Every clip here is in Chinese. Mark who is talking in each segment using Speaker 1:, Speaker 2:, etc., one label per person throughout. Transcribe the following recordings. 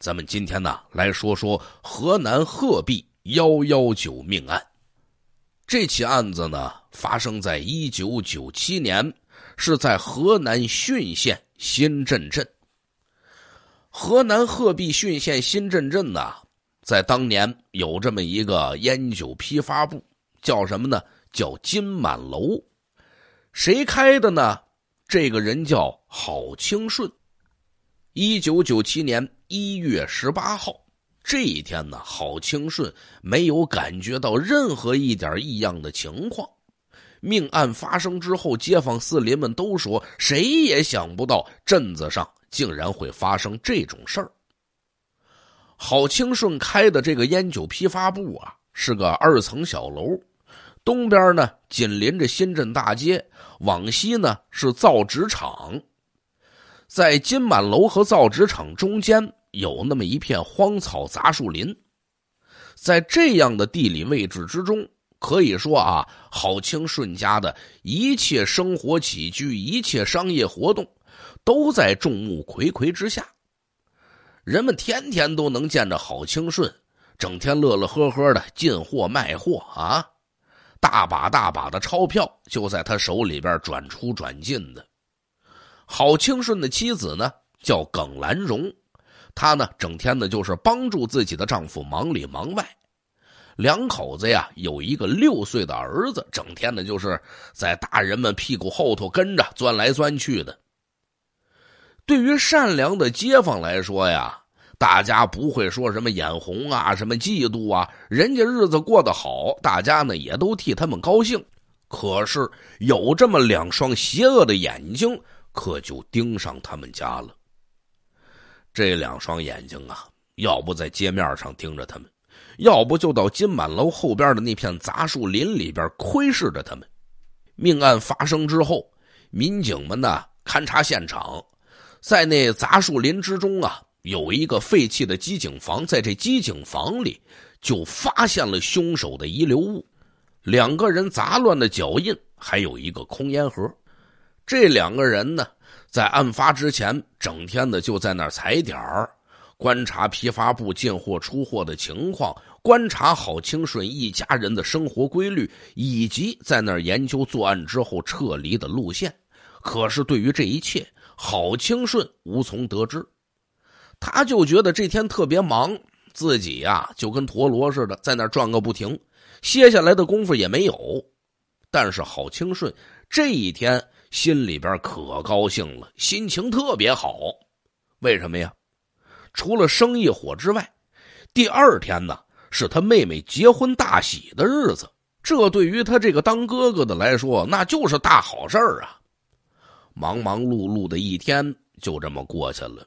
Speaker 1: 咱们今天呢，来说说河南鹤壁幺幺九命案。这起案子呢，发生在一九九七年，是在河南浚县新镇镇。河南鹤壁浚县新镇镇呢，在当年有这么一个烟酒批发部，叫什么呢？叫金满楼。谁开的呢？这个人叫郝清顺。一九九七年一月十八号这一天呢，郝清顺没有感觉到任何一点异样的情况。命案发生之后，街坊四邻们都说，谁也想不到镇子上竟然会发生这种事儿。郝清顺开的这个烟酒批发部啊，是个二层小楼，东边呢紧邻着新镇大街，往西呢是造纸厂。在金满楼和造纸厂中间有那么一片荒草杂树林，在这样的地理位置之中，可以说啊，郝清顺家的一切生活起居、一切商业活动，都在众目睽睽之下，人们天天都能见着郝清顺，整天乐乐呵呵的进货卖货啊，大把大把的钞票就在他手里边转出转进的。郝清顺的妻子呢叫耿兰荣，她呢整天呢就是帮助自己的丈夫忙里忙外，两口子呀有一个六岁的儿子，整天呢就是在大人们屁股后头跟着钻来钻去的。对于善良的街坊来说呀，大家不会说什么眼红啊、什么嫉妒啊，人家日子过得好，大家呢也都替他们高兴。可是有这么两双邪恶的眼睛。可就盯上他们家了。这两双眼睛啊，要不在街面上盯着他们，要不就到金满楼后边的那片杂树林里边窥视着他们。命案发生之后，民警们呢勘察现场，在那杂树林之中啊，有一个废弃的机井房，在这机井房里就发现了凶手的遗留物：两个人杂乱的脚印，还有一个空烟盒。这两个人呢，在案发之前，整天的就在那儿踩点儿，观察批发部进货、出货的情况，观察郝清顺一家人的生活规律，以及在那儿研究作案之后撤离的路线。可是，对于这一切，郝清顺无从得知。他就觉得这天特别忙，自己呀就跟陀螺似的在那儿转个不停，歇下来的功夫也没有。但是，郝清顺这一天。心里边可高兴了，心情特别好。为什么呀？除了生意火之外，第二天呢是他妹妹结婚大喜的日子，这对于他这个当哥哥的来说，那就是大好事儿啊！忙忙碌碌的一天就这么过去了。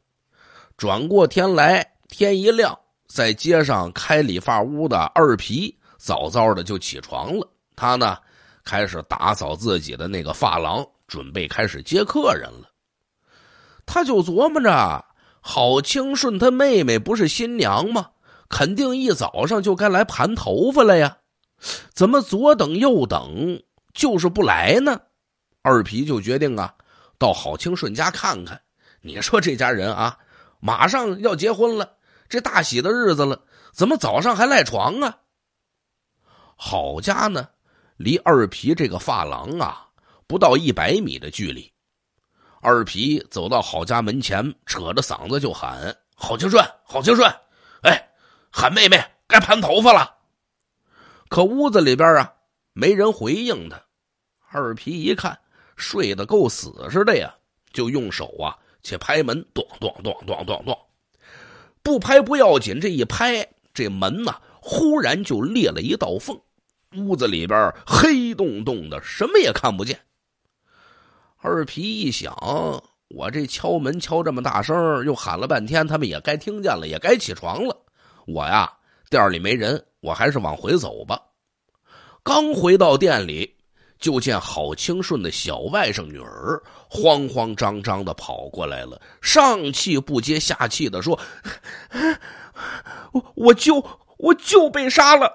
Speaker 1: 转过天来，天一亮，在街上开理发屋的二皮早早的就起床了，他呢开始打扫自己的那个发廊。准备开始接客人了，他就琢磨着：郝清顺他妹妹不是新娘吗？肯定一早上就该来盘头发了呀，怎么左等右等就是不来呢？二皮就决定啊，到郝清顺家看看。你说这家人啊，马上要结婚了，这大喜的日子了，怎么早上还赖床啊？郝家呢，离二皮这个发廊啊。不到一百米的距离，二皮走到郝家门前，扯着嗓子就喊：“郝清顺，郝清顺，哎，喊妹妹，该盘头发了。”可屋子里边啊，没人回应他。二皮一看，睡得够死似的呀，就用手啊去拍门，咚咚咚咚咚咚。不拍不要紧，这一拍，这门呐，忽然就裂了一道缝。屋子里边黑洞洞的，什么也看不见。二皮一想，我这敲门敲这么大声，又喊了半天，他们也该听见了，也该起床了。我呀，店里没人，我还是往回走吧。刚回到店里，就见郝清顺的小外甥女儿慌慌张张的跑过来了，上气不接下气的说：“我，我就，我就被杀了。”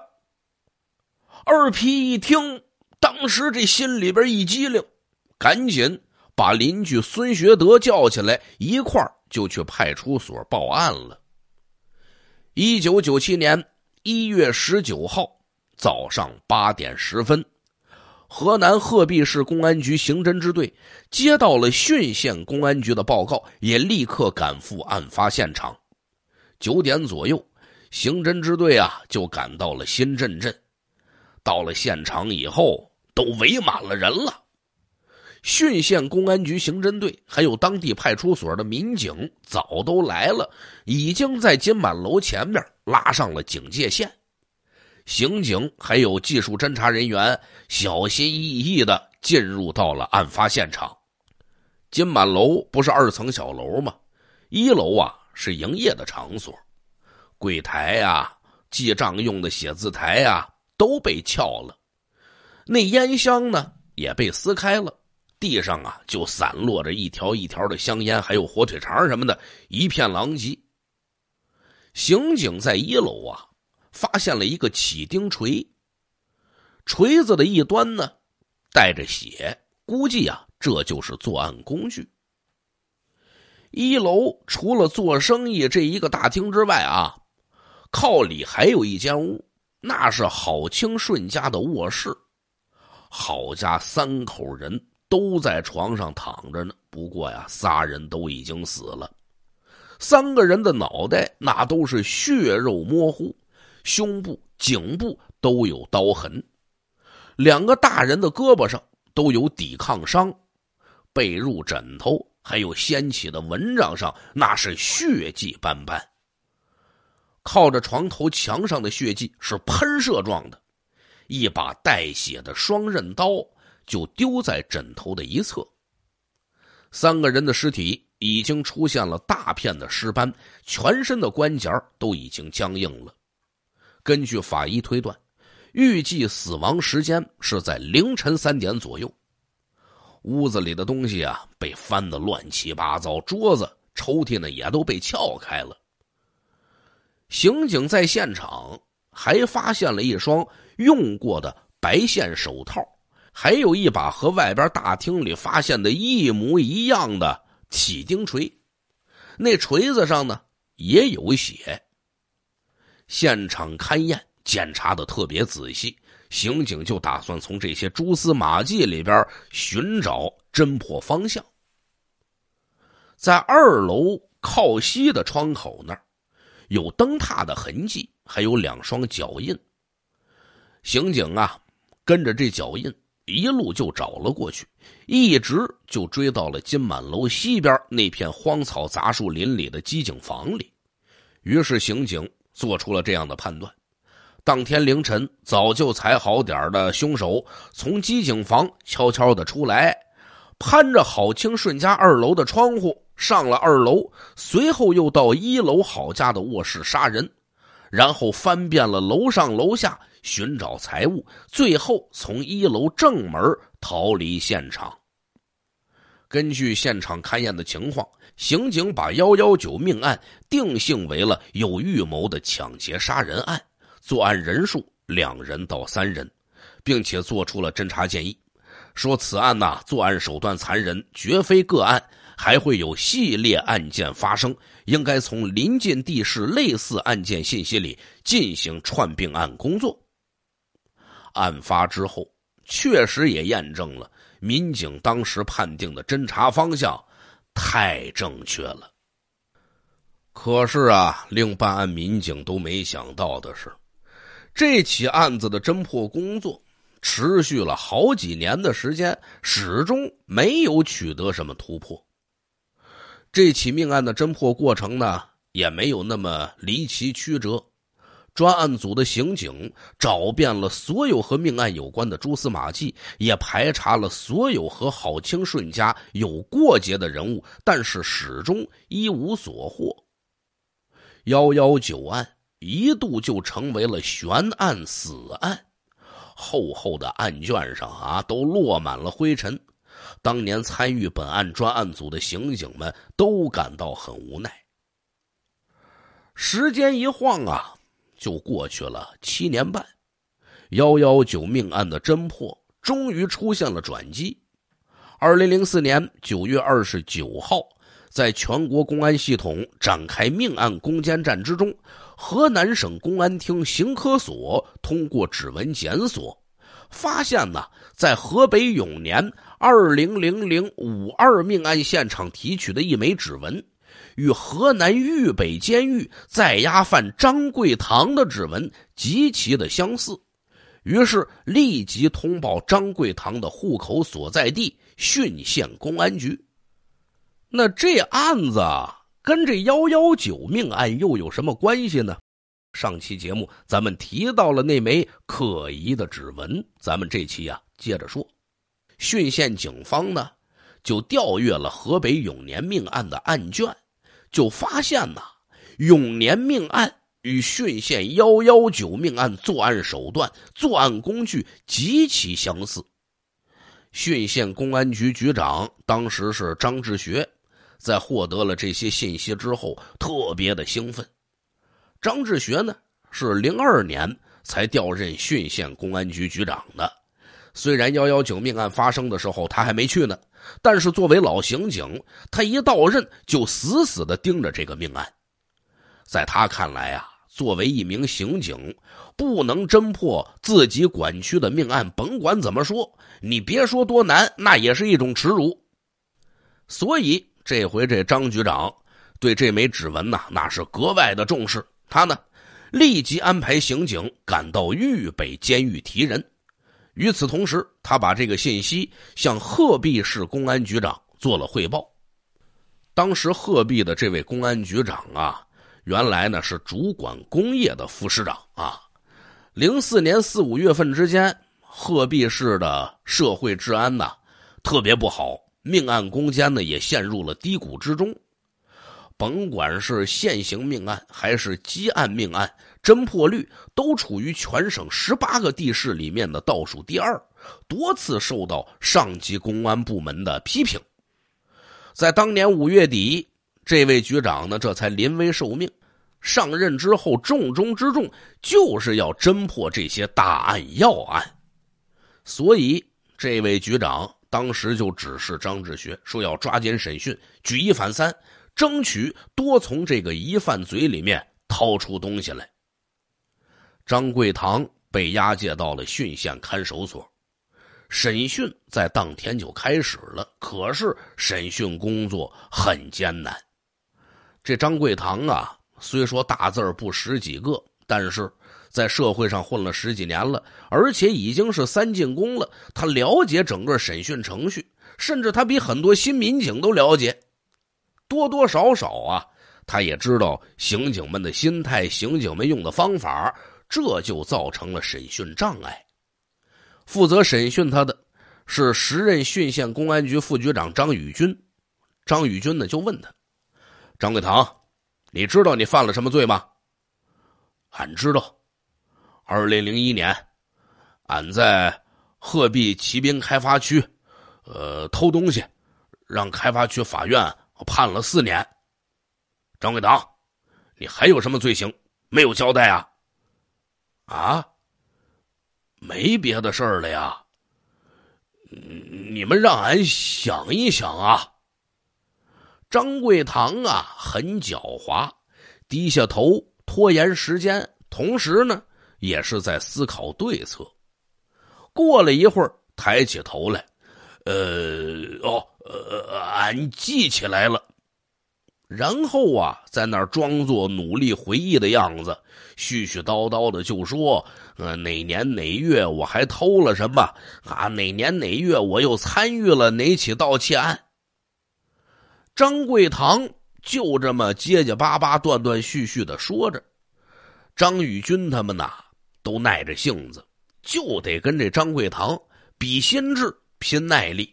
Speaker 1: 二皮一听，当时这心里边一激灵。赶紧把邻居孙学德叫起来，一块儿就去派出所报案了。一九九七年一月十九号早上八点十分，河南鹤壁市公安局刑侦支队接到了浚县公安局的报告，也立刻赶赴案发现场。九点左右，刑侦支队啊就赶到了新镇镇。到了现场以后，都围满了人了。浚县公安局刑侦队还有当地派出所的民警早都来了，已经在金满楼前面拉上了警戒线。刑警还有技术侦查人员小心翼翼的进入到了案发现场。金满楼不是二层小楼吗？一楼啊是营业的场所，柜台呀、记账用的写字台呀都被撬了，那烟箱呢也被撕开了。地上啊，就散落着一条一条的香烟，还有火腿肠什么的，一片狼藉。刑警在一楼啊，发现了一个起钉锤。锤子的一端呢，带着血，估计啊，这就是作案工具。一楼除了做生意这一个大厅之外啊，靠里还有一间屋，那是郝清顺家的卧室。郝家三口人。都在床上躺着呢，不过呀，仨人都已经死了。三个人的脑袋那都是血肉模糊，胸部、颈部都有刀痕，两个大人的胳膊上都有抵抗伤，被褥、枕头还有掀起的蚊帐上那是血迹斑斑。靠着床头墙上的血迹是喷射状的，一把带血的双刃刀。就丢在枕头的一侧。三个人的尸体已经出现了大片的尸斑，全身的关节都已经僵硬了。根据法医推断，预计死亡时间是在凌晨三点左右。屋子里的东西啊，被翻得乱七八糟，桌子、抽屉呢也都被撬开了。刑警在现场还发现了一双用过的白线手套。还有一把和外边大厅里发现的一模一样的起钉锤，那锤子上呢也有血。现场勘验检查的特别仔细，刑警就打算从这些蛛丝马迹里边寻找侦破方向。在二楼靠西的窗口那儿，有灯塔的痕迹，还有两双脚印。刑警啊，跟着这脚印。一路就找了过去，一直就追到了金满楼西边那片荒草杂树林里的机井房里。于是刑警做出了这样的判断：当天凌晨，早就踩好点的凶手从机井房悄悄的出来，攀着郝清顺家二楼的窗户上了二楼，随后又到一楼郝家的卧室杀人，然后翻遍了楼上楼下。寻找财物，最后从一楼正门逃离现场。根据现场勘验的情况，刑警把幺幺九命案定性为了有预谋的抢劫杀人案，作案人数两人到三人，并且做出了侦查建议，说此案呐作案手段残忍，绝非个案，还会有系列案件发生，应该从临近地市类似案件信息里进行串并案工作。案发之后，确实也验证了民警当时判定的侦查方向太正确了。可是啊，令办案民警都没想到的是，这起案子的侦破工作持续了好几年的时间，始终没有取得什么突破。这起命案的侦破过程呢，也没有那么离奇曲折。专案组的刑警找遍了所有和命案有关的蛛丝马迹，也排查了所有和郝清顺家有过节的人物，但是始终一无所获。幺幺九案一度就成为了悬案、死案，厚厚的案卷上啊都落满了灰尘。当年参与本案专案组的刑警们都感到很无奈。时间一晃啊。就过去了七年半，幺幺九命案的侦破终于出现了转机。二零零四年九月二十九号，在全国公安系统展开命案攻坚战之中，河南省公安厅刑科所通过指纹检索，发现呢，在河北永年二零零零五二命案现场提取的一枚指纹。与河南豫北监狱在押犯张贵堂的指纹极其的相似，于是立即通报张贵堂的户口所在地浚县公安局。那这案子跟这幺幺九命案又有什么关系呢？上期节目咱们提到了那枚可疑的指纹，咱们这期啊接着说，浚县警方呢就调阅了河北永年命案的案卷。就发现呐，永年命案与浚县幺幺九命案作案手段、作案工具极其相似。浚县公安局局长当时是张志学，在获得了这些信息之后，特别的兴奋。张志学呢，是零二年才调任浚县公安局局长的，虽然幺幺九命案发生的时候他还没去呢。但是，作为老刑警，他一到任就死死的盯着这个命案。在他看来啊，作为一名刑警，不能侦破自己管区的命案，甭管怎么说，你别说多难，那也是一种耻辱。所以，这回这张局长对这枚指纹呐，那是格外的重视。他呢，立即安排刑警赶到豫北监狱提人。与此同时，他把这个信息向鹤壁市公安局长做了汇报。当时鹤壁的这位公安局长啊，原来呢是主管工业的副市长啊。零四年四五月份之间，鹤壁市的社会治安呐特别不好，命案攻坚呢也陷入了低谷之中，甭管是现行命案还是积案命案。侦破率都处于全省十八个地市里面的倒数第二，多次受到上级公安部门的批评。在当年五月底，这位局长呢，这才临危受命上任之后，重中之重就是要侦破这些大案要案。所以，这位局长当时就指示张志学说：“要抓紧审讯，举一反三，争取多从这个疑犯嘴里面掏出东西来。”张贵堂被押解到了浚县看守所，审讯在当天就开始了。可是审讯工作很艰难。这张贵堂啊，虽说大字不识几个，但是在社会上混了十几年了，而且已经是三进宫了。他了解整个审讯程序，甚至他比很多新民警都了解。多多少少啊，他也知道刑警们的心态，刑警们用的方法。这就造成了审讯障碍。负责审讯他的是时任浚县公安局副局长张宇军。张宇军呢，就问他：“张贵堂，你知道你犯了什么罪吗？”“俺知道，二零零一年，俺在鹤壁骑兵开发区，呃，偷东西，让开发区法院判了四年。”“张贵堂，你还有什么罪行没有交代啊？”啊，没别的事儿了呀。你们让俺想一想啊。张贵堂啊，很狡猾，低下头拖延时间，同时呢，也是在思考对策。过了一会儿，抬起头来，呃，哦，呃，俺记起来了。然后啊，在那儿装作努力回忆的样子，絮絮叨叨的就说：“呃，哪年哪月我还偷了什么？啊，哪年哪月我又参与了哪起盗窃案？”张贵堂就这么结结巴巴、断断续续的说着，张宇军他们呐都耐着性子，就得跟这张贵堂比心智、拼耐力，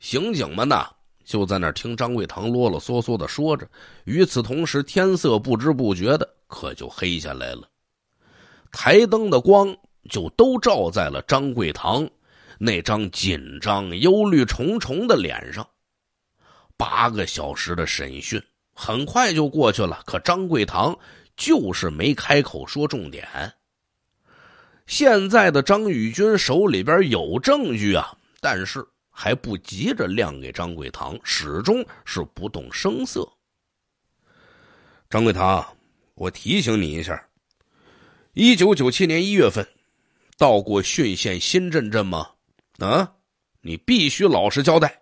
Speaker 1: 刑警们呢。就在那儿听张贵堂啰啰嗦嗦的说着，与此同时，天色不知不觉的可就黑下来了，台灯的光就都照在了张贵堂那张紧张、忧虑重重的脸上。八个小时的审讯很快就过去了，可张贵堂就是没开口说重点。现在的张宇军手里边有证据啊，但是。还不急着亮给张贵堂，始终是不动声色。张贵堂，我提醒你一下，一九九七年一月份到过浚县新镇镇吗？啊，你必须老实交代。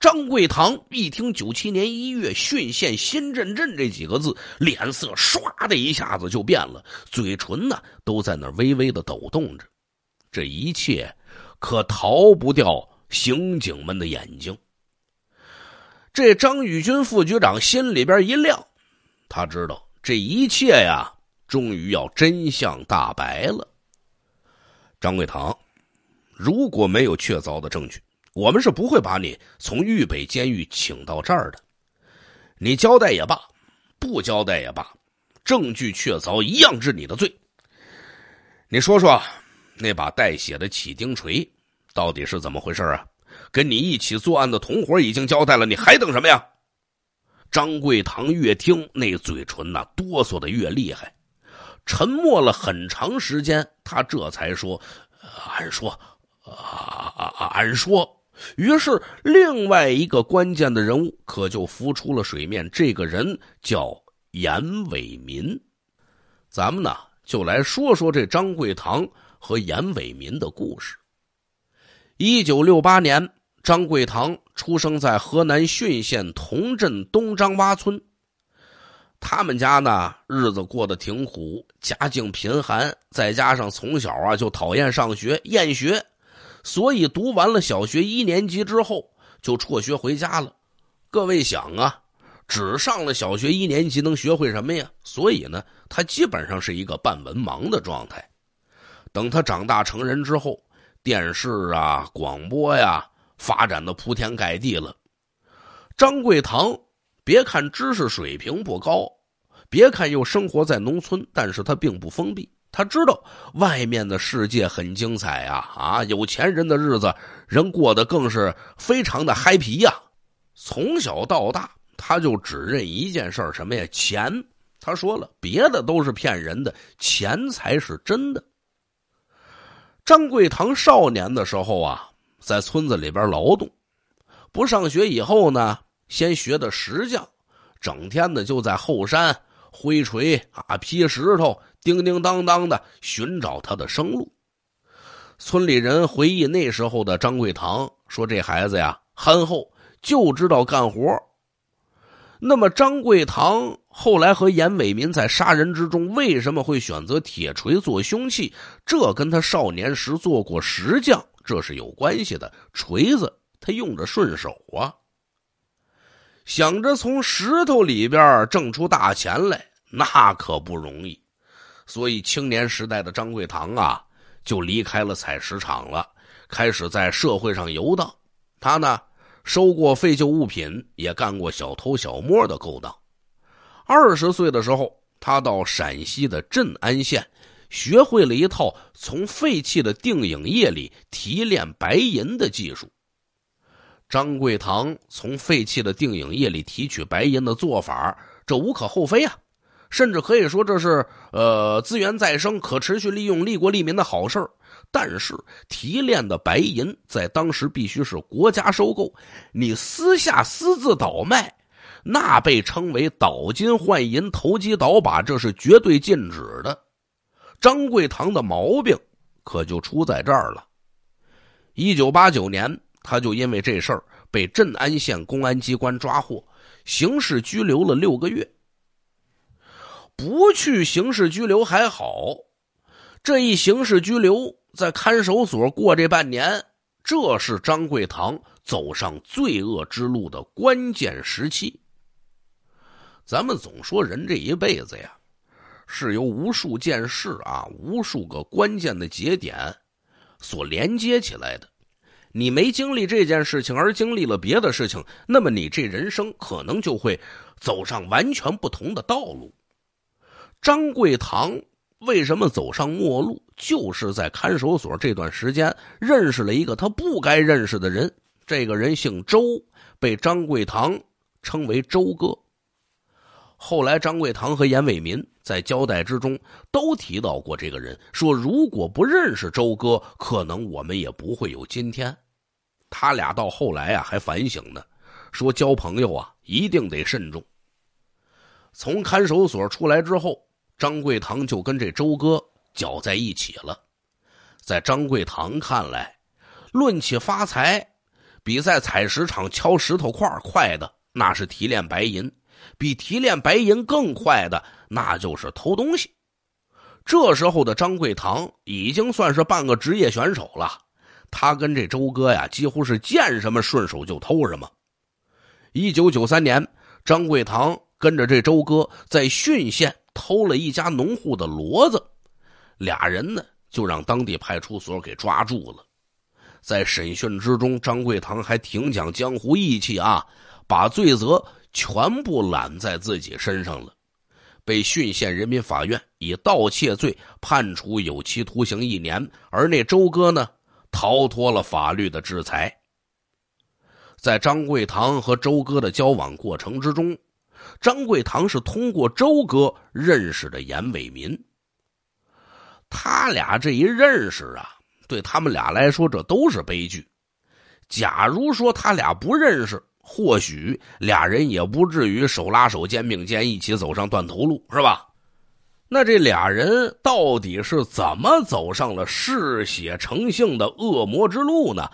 Speaker 1: 张贵堂一听“九七年一月浚县新镇镇”这几个字，脸色唰的一下子就变了，嘴唇呢都在那微微的抖动着，这一切。可逃不掉刑警们的眼睛。这张宇军副局长心里边一亮，他知道这一切呀，终于要真相大白了。张贵堂，如果没有确凿的证据，我们是不会把你从豫北监狱请到这儿的。你交代也罢，不交代也罢，证据确凿，一样治你的罪。你说说。那把带血的起钉锤到底是怎么回事啊？跟你一起作案的同伙已经交代了，你还等什么呀？张贵堂越听那嘴唇呐哆嗦的越厉害，沉默了很长时间，他这才说：“俺说，啊，俺说。”于是另外一个关键的人物可就浮出了水面。这个人叫严伟民，咱们呢就来说说这张贵堂。和严伟民的故事。一九六八年，张贵堂出生在河南浚县桐镇东张洼村。他们家呢，日子过得挺苦，家境贫寒，再加上从小啊就讨厌上学，厌学，所以读完了小学一年级之后，就辍学回家了。各位想啊，只上了小学一年级，能学会什么呀？所以呢，他基本上是一个半文盲的状态。等他长大成人之后，电视啊、广播呀发展的铺天盖地了。张桂堂，别看知识水平不高，别看又生活在农村，但是他并不封闭。他知道外面的世界很精彩啊啊！有钱人的日子，人过得更是非常的嗨皮呀。从小到大，他就只认一件事儿，什么呀？钱。他说了，别的都是骗人的，钱才是真的。张贵堂少年的时候啊，在村子里边劳动，不上学以后呢，先学的石匠，整天的就在后山挥锤啊劈石头，叮叮当当的寻找他的生路。村里人回忆那时候的张贵堂，说这孩子呀憨厚，就知道干活。那么，张贵堂后来和严伟民在杀人之中为什么会选择铁锤做凶器？这跟他少年时做过石匠，这是有关系的。锤子他用着顺手啊，想着从石头里边挣出大钱来，那可不容易。所以，青年时代的张贵堂啊，就离开了采石场了，开始在社会上游荡。他呢？收过废旧物品，也干过小偷小摸的勾当。二十岁的时候，他到陕西的镇安县，学会了一套从废弃的定影液里提炼白银的技术。张贵堂从废弃的定影液里提取白银的做法，这无可厚非啊，甚至可以说这是呃资源再生、可持续利用、利国利民的好事儿。但是提炼的白银在当时必须是国家收购，你私下私自倒卖，那被称为倒金换银、投机倒把，这是绝对禁止的。张贵堂的毛病可就出在这儿了。一九八九年，他就因为这事儿被镇安县公安机关抓获，刑事拘留了六个月。不去刑事拘留还好，这一刑事拘留。在看守所过这半年，这是张贵堂走上罪恶之路的关键时期。咱们总说人这一辈子呀，是由无数件事啊、无数个关键的节点所连接起来的。你没经历这件事情，而经历了别的事情，那么你这人生可能就会走上完全不同的道路。张贵堂为什么走上末路？就是在看守所这段时间，认识了一个他不该认识的人。这个人姓周，被张贵堂称为周哥。后来，张贵堂和严伟民在交代之中都提到过这个人，说如果不认识周哥，可能我们也不会有今天。他俩到后来啊，还反省呢，说交朋友啊，一定得慎重。从看守所出来之后，张贵堂就跟这周哥。搅在一起了，在张贵堂看来，论起发财，比在采石场敲石头块快的，那是提炼白银；比提炼白银更快的，那就是偷东西。这时候的张贵堂已经算是半个职业选手了。他跟这周哥呀，几乎是见什么顺手就偷什么。一九九三年，张贵堂跟着这周哥在浚县偷了一家农户的骡子。俩人呢，就让当地派出所给抓住了。在审讯之中，张贵堂还挺讲江湖义气啊，把罪责全部揽在自己身上了。被浚县人民法院以盗窃罪判处有期徒刑一年，而那周哥呢，逃脱了法律的制裁。在张贵堂和周哥的交往过程之中，张贵堂是通过周哥认识的严伟民。他俩这一认识啊，对他们俩来说，这都是悲剧。假如说他俩不认识，或许俩人也不至于手拉手、肩并肩一起走上断头路，是吧？那这俩人到底是怎么走上了嗜血成性的恶魔之路呢？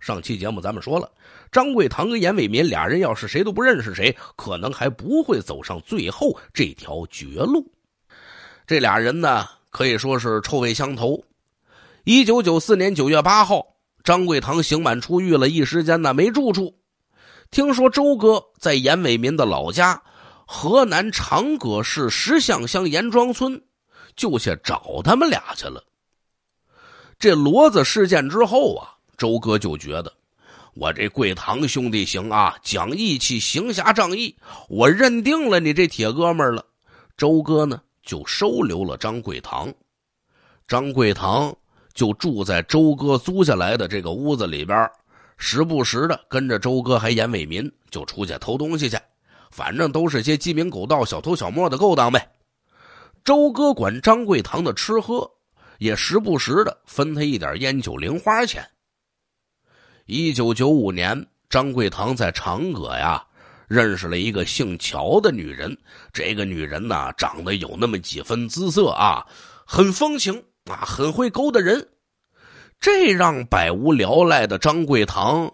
Speaker 1: 上期节目咱们说了，张贵堂跟严伟民俩人要是谁都不认识谁，可能还不会走上最后这条绝路。这俩人呢？可以说是臭味相投。一九九四年九月八号，张贵堂刑满出狱了，一时间呢没住处。听说周哥在严伟民的老家河南长葛市石象乡严庄村，就去找他们俩去了。这骡子事件之后啊，周哥就觉得我这贵堂兄弟行啊，讲义气，行侠仗义，我认定了你这铁哥们儿了。周哥呢？就收留了张贵堂，张贵堂就住在周哥租下来的这个屋子里边，时不时的跟着周哥还严伟民就出去偷东西去，反正都是些鸡鸣狗盗、小偷小摸的勾当呗。周哥管张贵堂的吃喝，也时不时的分他一点烟酒零花钱。一九九五年，张贵堂在长葛呀。认识了一个姓乔的女人，这个女人呢，长得有那么几分姿色啊，很风情啊，很会勾搭人，这让百无聊赖的张贵堂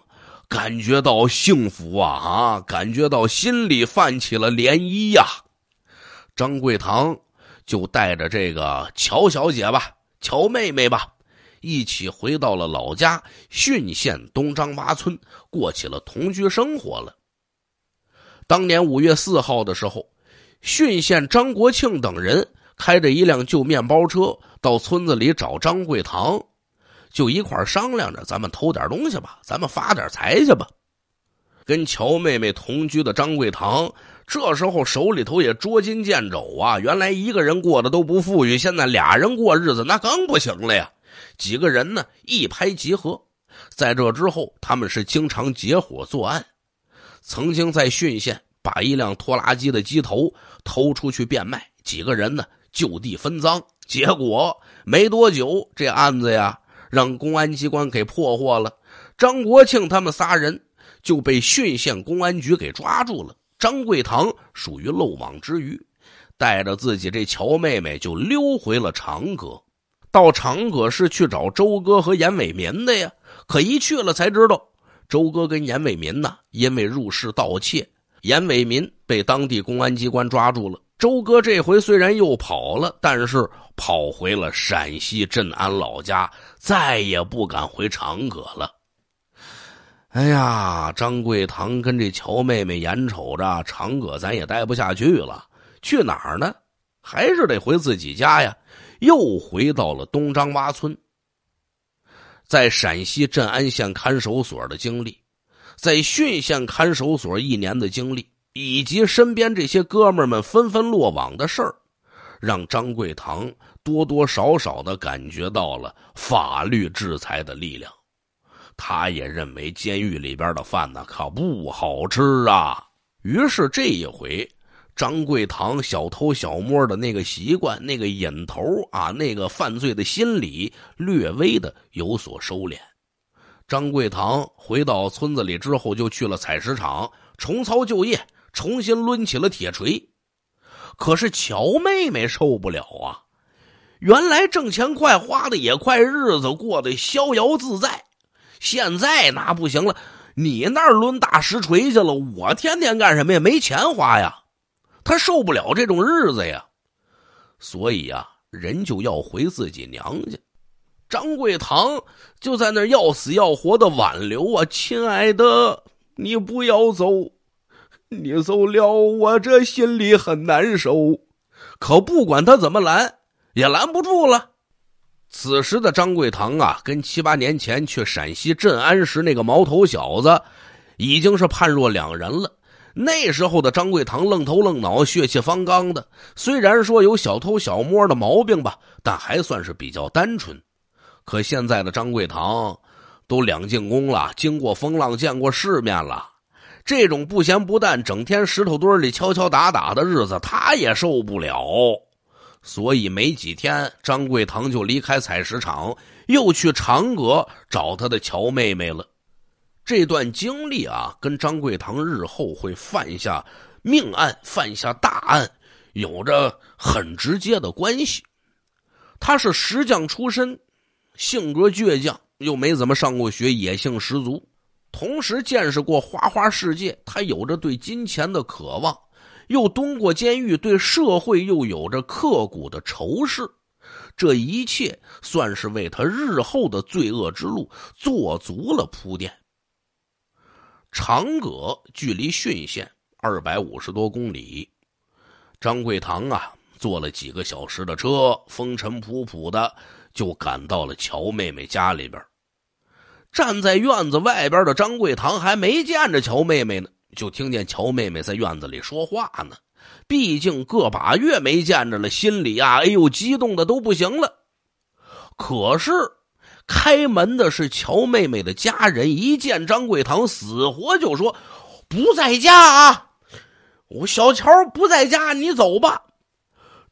Speaker 1: 感觉到幸福啊啊，感觉到心里泛起了涟漪呀。张贵堂就带着这个乔小姐吧，乔妹妹吧，一起回到了老家浚县东张洼村，过起了同居生活了。当年五月四号的时候，浚县张国庆等人开着一辆旧面包车到村子里找张桂堂，就一块商量着咱们偷点东西吧，咱们发点财去吧。跟乔妹妹同居的张桂堂这时候手里头也捉襟见肘啊，原来一个人过的都不富裕，现在俩人过日子那更不行了呀。几个人呢一拍即合，在这之后他们是经常结伙作案。曾经在浚县把一辆拖拉机的机头偷出去变卖，几个人呢就地分赃。结果没多久，这案子呀让公安机关给破获了，张国庆他们仨人就被浚县公安局给抓住了。张贵堂属于漏网之鱼，带着自己这乔妹妹就溜回了长葛，到长葛是去找周哥和严伟民的呀。可一去了才知道。周哥跟严伟民呢，因为入室盗窃，严伟民被当地公安机关抓住了。周哥这回虽然又跑了，但是跑回了陕西镇安老家，再也不敢回长葛了。哎呀，张贵堂跟这乔妹妹眼瞅着长葛咱也待不下去了，去哪儿呢？还是得回自己家呀。又回到了东张洼村。在陕西镇安县看守所的经历，在浚县看守所一年的经历，以及身边这些哥们们纷纷落网的事儿，让张贵堂多多少少的感觉到了法律制裁的力量。他也认为监狱里边的饭呢可不好吃啊。于是这一回。张贵堂小偷小摸的那个习惯、那个瘾头啊，那个犯罪的心理略微的有所收敛。张贵堂回到村子里之后，就去了采石场，重操旧业，重新抡起了铁锤。可是乔妹妹受不了啊！原来挣钱快，花的也快，日子过得逍遥自在。现在那不行了，你那儿抡大石锤去了，我天天干什么呀？没钱花呀！他受不了这种日子呀，所以呀，人就要回自己娘家。张贵堂就在那要死要活的挽留啊，亲爱的，你不要走，你走了我这心里很难受。”可不管他怎么拦，也拦不住了。此时的张贵堂啊，跟七八年前去陕西镇安时那个毛头小子，已经是判若两人了。那时候的张桂堂愣头愣脑、血气方刚的，虽然说有小偷小摸的毛病吧，但还算是比较单纯。可现在的张桂堂，都两进宫了，经过风浪、见过世面了，这种不咸不淡、整天石头堆里敲敲打打的日子，他也受不了。所以没几天，张桂堂就离开采石场，又去长阁找他的乔妹妹了。这段经历啊，跟张贵堂日后会犯下命案、犯下大案，有着很直接的关系。他是石匠出身，性格倔强，又没怎么上过学，野性十足，同时见识过花花世界。他有着对金钱的渴望，又蹲过监狱，对社会又有着刻骨的仇视。这一切算是为他日后的罪恶之路做足了铺垫。长葛距离浚县二百五十多公里，张贵堂啊，坐了几个小时的车，风尘仆仆的就赶到了乔妹妹家里边。站在院子外边的张贵堂还没见着乔妹妹呢，就听见乔妹妹在院子里说话呢。毕竟个把月没见着了，心里啊，哎呦，激动的都不行了。可是。开门的是乔妹妹的家人，一见张桂堂，死活就说不在家啊！我小乔不在家，你走吧。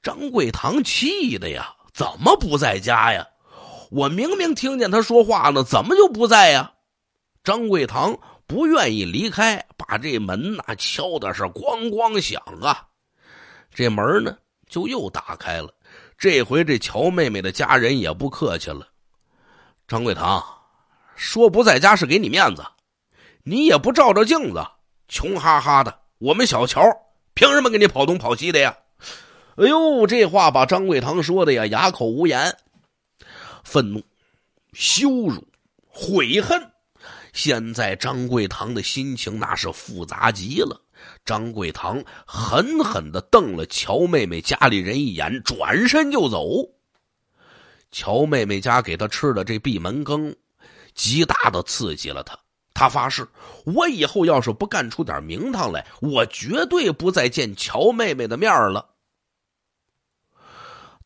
Speaker 1: 张桂堂气的呀，怎么不在家呀？我明明听见他说话了，怎么就不在呀？张桂堂不愿意离开，把这门呐敲的是咣咣响啊！这门呢就又打开了，这回这乔妹妹的家人也不客气了。张桂堂说：“不在家是给你面子，你也不照照镜子，穷哈哈的。我们小乔凭什么给你跑东跑西的呀？”哎呦，这话把张桂堂说的呀，哑口无言，愤怒、羞辱、悔恨。现在张桂堂的心情那是复杂极了。张桂堂狠狠的瞪了乔妹妹家里人一眼，转身就走。乔妹妹家给他吃的这闭门羹，极大的刺激了他。他发誓，我以后要是不干出点名堂来，我绝对不再见乔妹妹的面了。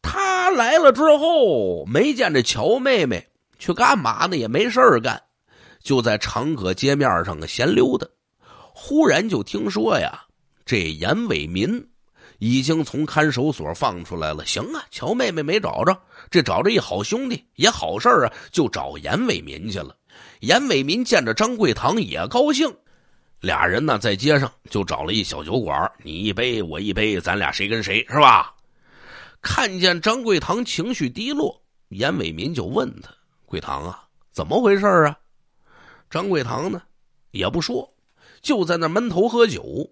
Speaker 1: 他来了之后，没见着乔妹妹，去干嘛呢？也没事儿干，就在长葛街面上闲溜达。忽然就听说呀，这严伟民。已经从看守所放出来了。行啊，乔妹妹没找着，这找着一好兄弟也好事儿啊，就找严伟民去了。严伟民见着张贵堂也高兴，俩人呢在街上就找了一小酒馆，你一杯我一杯，咱俩谁跟谁是吧？看见张贵堂情绪低落，严伟民就问他：“贵堂啊，怎么回事啊？”张贵堂呢也不说，就在那闷头喝酒。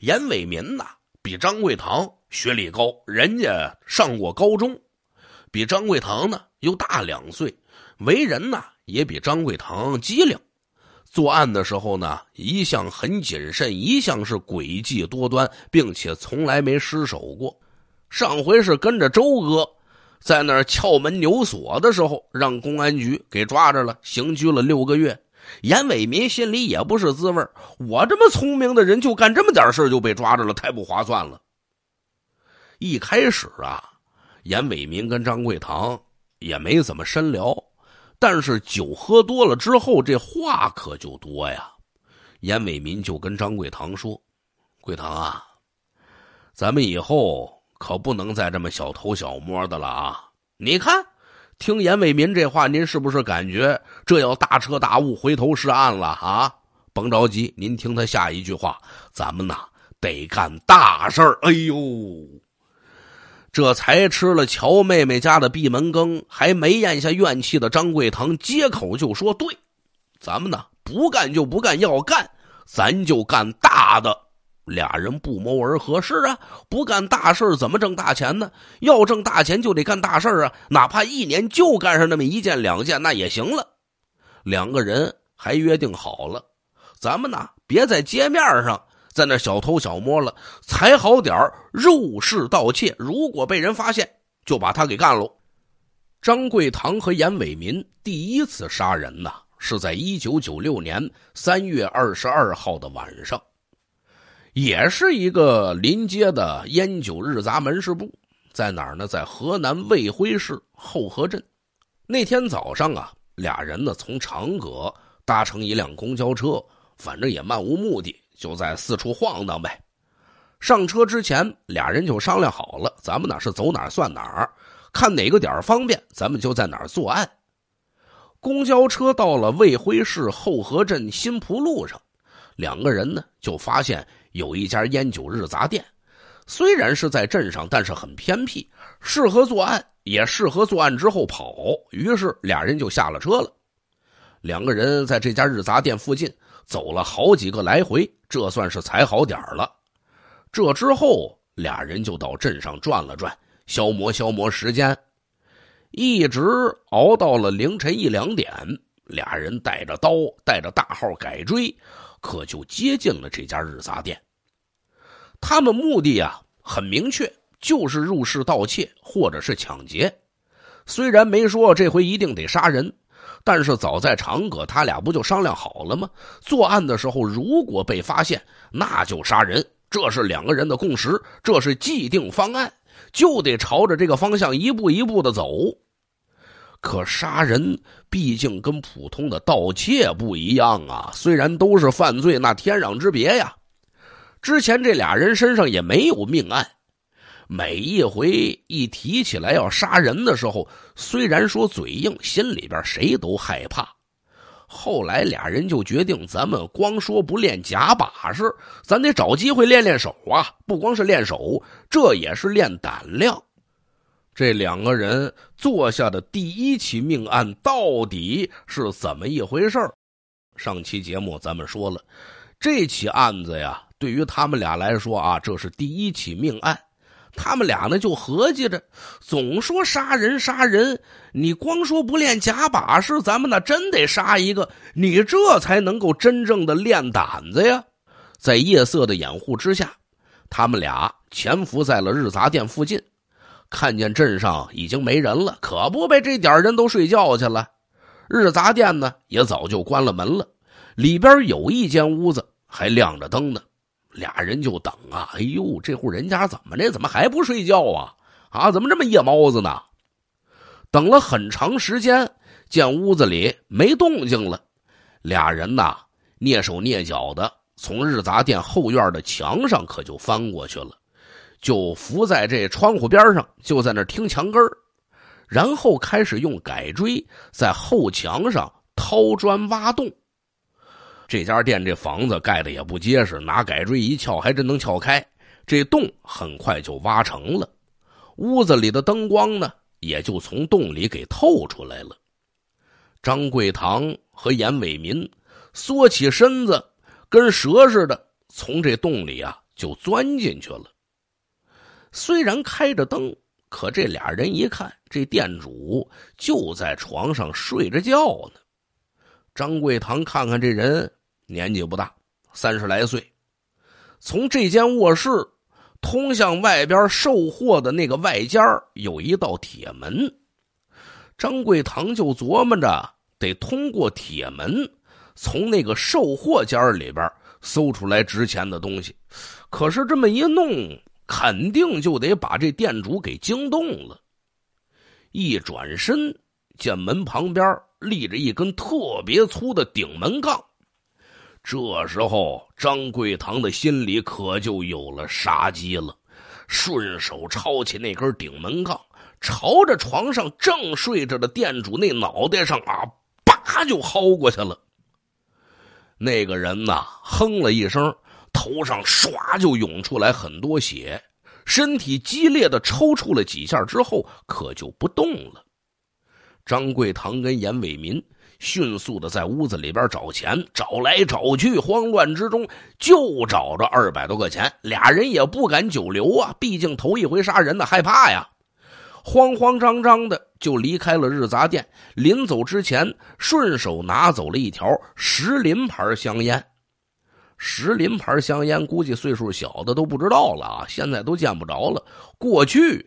Speaker 1: 严伟民呐。比张贵堂学历高，人家上过高中，比张贵堂呢又大两岁，为人呢也比张贵堂机灵。作案的时候呢，一向很谨慎，一向是诡计多端，并且从来没失手过。上回是跟着周哥在那儿撬门扭锁的时候，让公安局给抓着了，刑拘了六个月。严伟民心里也不是滋味我这么聪明的人，就干这么点事就被抓着了，太不划算了。一开始啊，严伟民跟张贵堂也没怎么深聊，但是酒喝多了之后，这话可就多呀。严伟民就跟张贵堂说：“贵堂啊，咱们以后可不能再这么小偷小摸的了啊！你看，听严伟民这话，您是不是感觉？”这要大彻大悟，回头是岸了啊！甭着急，您听他下一句话，咱们呐得干大事儿。哎呦，这才吃了乔妹妹家的闭门羹，还没咽下怨气的张桂堂接口就说：“对，咱们呢不干就不干，要干咱就干大的。”俩人不谋而合，是啊，不干大事怎么挣大钱呢？要挣大钱就得干大事啊！哪怕一年就干上那么一件两件，那也行了。两个人还约定好了，咱们呢别在街面上，在那小偷小摸了，才好点入室盗窃，如果被人发现，就把他给干了。张贵堂和严伟民第一次杀人呢，是在一九九六年三月二十二号的晚上，也是一个临街的烟酒日杂门市部，在哪儿呢？在河南卫辉市后河镇。那天早上啊。俩人呢，从长葛搭乘一辆公交车，反正也漫无目的，就在四处晃荡呗。上车之前，俩人就商量好了，咱们哪是走哪算哪，看哪个点方便，咱们就在哪儿作案。公交车到了卫辉市后河镇新浦路上，两个人呢就发现有一家烟酒日杂店，虽然是在镇上，但是很偏僻。适合作案，也适合作案之后跑。于是俩人就下了车了。两个人在这家日杂店附近走了好几个来回，这算是踩好点了。这之后，俩人就到镇上转了转，消磨消磨时间，一直熬到了凌晨一两点。俩人带着刀，带着大号改锥，可就接近了这家日杂店。他们目的啊，很明确。就是入室盗窃或者是抢劫，虽然没说这回一定得杀人，但是早在长葛他俩不就商量好了吗？作案的时候如果被发现，那就杀人，这是两个人的共识，这是既定方案，就得朝着这个方向一步一步的走。可杀人毕竟跟普通的盗窃不一样啊，虽然都是犯罪，那天壤之别呀。之前这俩人身上也没有命案。每一回一提起来要杀人的时候，虽然说嘴硬，心里边谁都害怕。后来俩人就决定，咱们光说不练假把式，咱得找机会练练手啊！不光是练手，这也是练胆量。这两个人做下的第一起命案到底是怎么一回事？上期节目咱们说了，这起案子呀，对于他们俩来说啊，这是第一起命案。他们俩呢就合计着，总说杀人杀人，你光说不练假把式，咱们那真得杀一个，你这才能够真正的练胆子呀。在夜色的掩护之下，他们俩潜伏在了日杂店附近，看见镇上已经没人了，可不呗，这点人都睡觉去了，日杂店呢也早就关了门了，里边有一间屋子还亮着灯呢。俩人就等啊，哎呦，这户人家怎么的？怎么还不睡觉啊？啊，怎么这么夜猫子呢？等了很长时间，见屋子里没动静了，俩人呐，蹑手蹑脚的从日杂店后院的墙上可就翻过去了，就伏在这窗户边上，就在那听墙根然后开始用改锥在后墙上掏砖挖洞。这家店这房子盖的也不结实，拿改锥一撬，还真能撬开。这洞很快就挖成了，屋子里的灯光呢，也就从洞里给透出来了。张贵堂和严伟民缩起身子，跟蛇似的，从这洞里啊就钻进去了。虽然开着灯，可这俩人一看，这店主就在床上睡着觉呢。张贵堂看看这人年纪不大，三十来岁。从这间卧室通向外边售货的那个外间儿有一道铁门，张贵堂就琢磨着得通过铁门从那个售货间里边搜出来值钱的东西。可是这么一弄，肯定就得把这店主给惊动了。一转身。见门旁边立着一根特别粗的顶门杠，这时候张贵堂的心里可就有了杀机了。顺手抄起那根顶门杠，朝着床上正睡着的店主那脑袋上啊，叭就薅过去了。那个人呐，哼了一声，头上唰就涌出来很多血，身体激烈的抽搐了几下之后，可就不动了。张贵堂跟严伟民迅速的在屋子里边找钱，找来找去，慌乱之中就找着二百多块钱。俩人也不敢久留啊，毕竟头一回杀人呢，害怕呀。慌慌张张的就离开了日杂店，临走之前顺手拿走了一条石林牌香烟。石林牌香烟，估计岁数小的都不知道了啊，现在都见不着了。过去。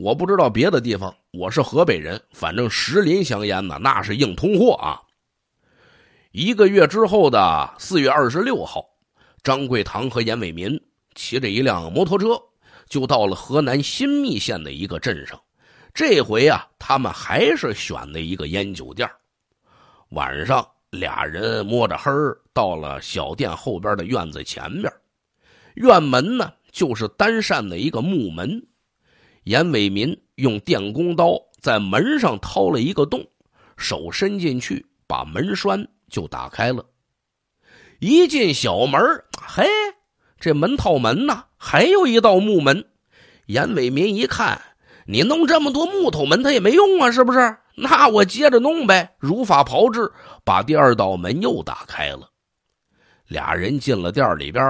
Speaker 1: 我不知道别的地方，我是河北人。反正石林香烟呢，那是硬通货啊。一个月之后的四月二十六号，张贵堂和严伟民骑着一辆摩托车，就到了河南新密县的一个镇上。这回啊，他们还是选的一个烟酒店。晚上，俩人摸着黑到了小店后边的院子前面，院门呢就是单扇的一个木门。严伟民用电工刀在门上掏了一个洞，手伸进去，把门栓就打开了。一进小门嘿，这门套门呐，还有一道木门。严伟民一看，你弄这么多木头门，他也没用啊，是不是？那我接着弄呗，如法炮制，把第二道门又打开了。俩人进了店里边，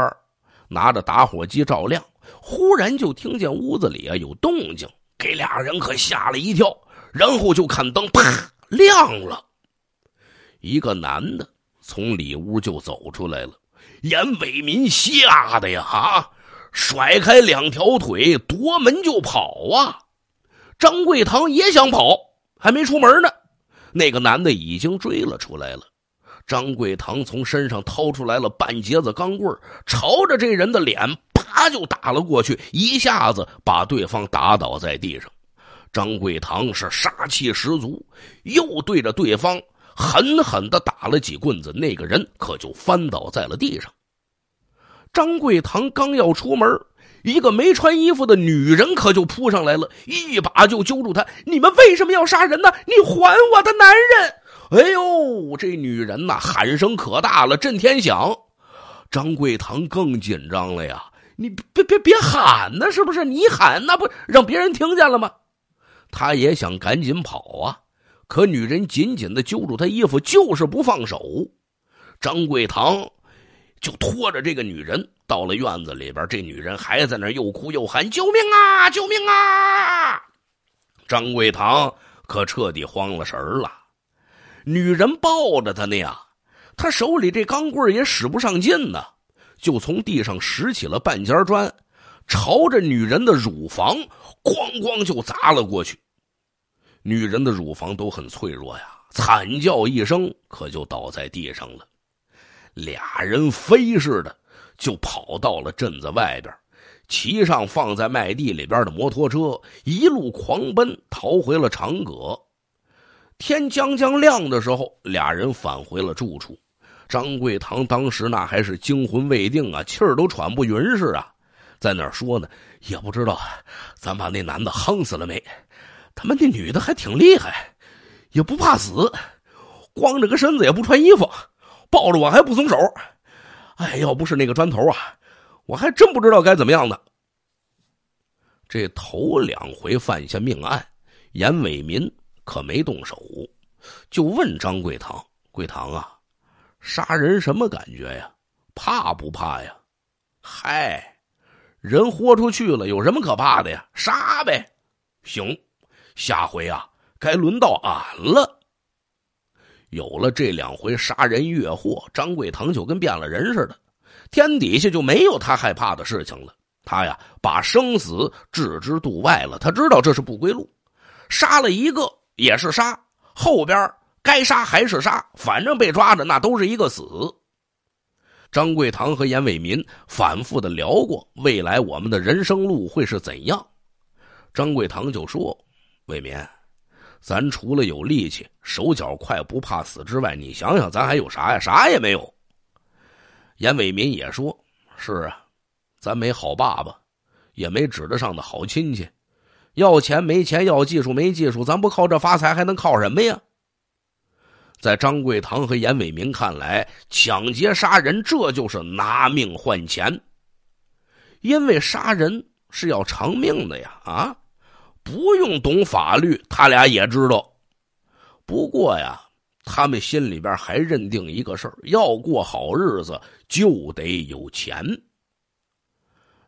Speaker 1: 拿着打火机照亮。忽然就听见屋子里啊有动静，给俩人可吓了一跳。然后就看灯啪亮了，一个男的从里屋就走出来了。严伟民吓得呀啊，甩开两条腿夺门就跑啊！张贵堂也想跑，还没出门呢，那个男的已经追了出来。了。张贵堂从身上掏出来了半截子钢棍，朝着这人的脸啪就打了过去，一下子把对方打倒在地上。张贵堂是杀气十足，又对着对方狠狠的打了几棍子，那个人可就翻倒在了地上。张贵堂刚要出门，一个没穿衣服的女人可就扑上来了，一把就揪住他：“你们为什么要杀人呢？你还我的男人！”哎呦，这女人呐，喊声可大了，震天响。张桂堂更紧张了呀！你别别别喊呢，是不是？你喊那不让别人听见了吗？他也想赶紧跑啊，可女人紧紧的揪住他衣服，就是不放手。张桂堂就拖着这个女人到了院子里边，这女人还在那又哭又喊：“救命啊！救命啊！”张桂堂可彻底慌了神了。女人抱着他呢呀，他手里这钢棍也使不上劲呢，就从地上拾起了半截砖，朝着女人的乳房咣咣就砸了过去。女人的乳房都很脆弱呀，惨叫一声，可就倒在地上了。俩人飞似的就跑到了镇子外边，骑上放在麦地里边的摩托车，一路狂奔，逃回了长葛。天将将亮的时候，俩人返回了住处。张贵堂当时那还是惊魂未定啊，气儿都喘不匀似啊，在那儿说呢？也不知道，咱把那男的夯死了没？他妈那女的还挺厉害，也不怕死，光着个身子也不穿衣服，抱着我还不松手。哎，要不是那个砖头啊，我还真不知道该怎么样的。这头两回犯下命案，严伟民。可没动手，就问张桂堂：“桂堂啊，杀人什么感觉呀？怕不怕呀？”“嗨，人豁出去了，有什么可怕的呀？杀呗！行，下回啊，该轮到俺了。”有了这两回杀人越货，张桂堂就跟变了人似的，天底下就没有他害怕的事情了。他呀，把生死置之度外了。他知道这是不归路，杀了一个。也是杀，后边该杀还是杀，反正被抓着那都是一个死。张贵堂和严伟民反复的聊过未来我们的人生路会是怎样。张贵堂就说：“伟民，咱除了有力气、手脚快、不怕死之外，你想想咱还有啥呀？啥也没有。”严伟民也说：“是啊，咱没好爸爸，也没指得上的好亲戚。”要钱没钱，要技术没技术，咱不靠这发财，还能靠什么呀？在张贵堂和严伟民看来，抢劫杀人，这就是拿命换钱，因为杀人是要偿命的呀！啊，不用懂法律，他俩也知道。不过呀，他们心里边还认定一个事儿：要过好日子，就得有钱。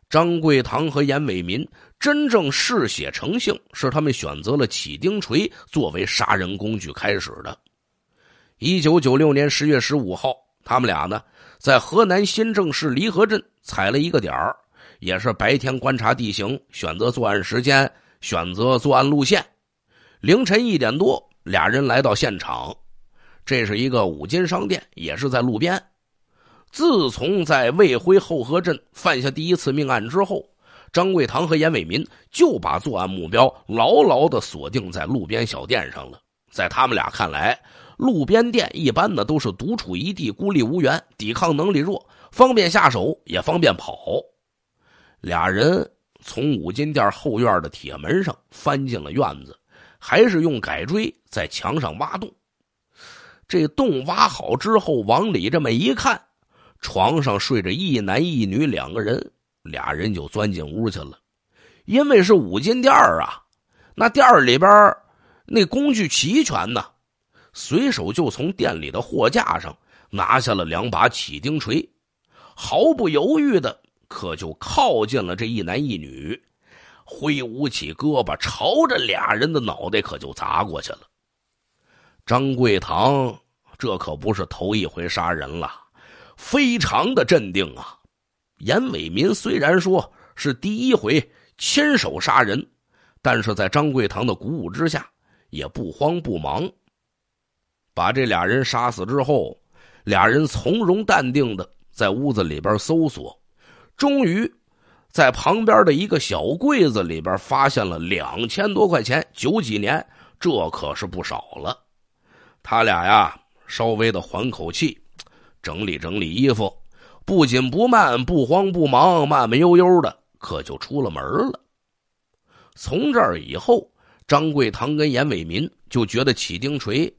Speaker 1: 张贵堂和严伟民。真正嗜血成性，是他们选择了起钉锤作为杀人工具开始的。一九九六年十月十五号，他们俩呢在河南新郑市离河镇踩了一个点儿，也是白天观察地形，选择作案时间，选择作案路线。凌晨一点多，俩人来到现场，这是一个五金商店，也是在路边。自从在魏辉后河镇犯下第一次命案之后。张贵堂和严伟民就把作案目标牢牢的锁定在路边小店上了。在他们俩看来，路边店一般呢都是独处一地，孤立无援，抵抗能力弱，方便下手，也方便跑。俩人从五金店后院的铁门上翻进了院子，还是用改锥在墙上挖洞。这洞挖好之后，往里这么一看，床上睡着一男一女两个人。俩人就钻进屋去了，因为是五金店儿啊，那店儿里边那工具齐全呢，随手就从店里的货架上拿下了两把起钉锤，毫不犹豫的可就靠近了这一男一女，挥舞起胳膊，朝着俩人的脑袋可就砸过去了。张贵堂这可不是头一回杀人了，非常的镇定啊。严伟民虽然说是第一回亲手杀人，但是在张贵堂的鼓舞之下，也不慌不忙，把这俩人杀死之后，俩人从容淡定的在屋子里边搜索，终于在旁边的一个小柜子里边发现了两千多块钱，九几年这可是不少了。他俩呀，稍微的缓口气，整理整理衣服。不紧不慢，不慌不忙，慢慢悠悠的，可就出了门了。从这儿以后，张贵堂跟严伟民就觉得起钉锤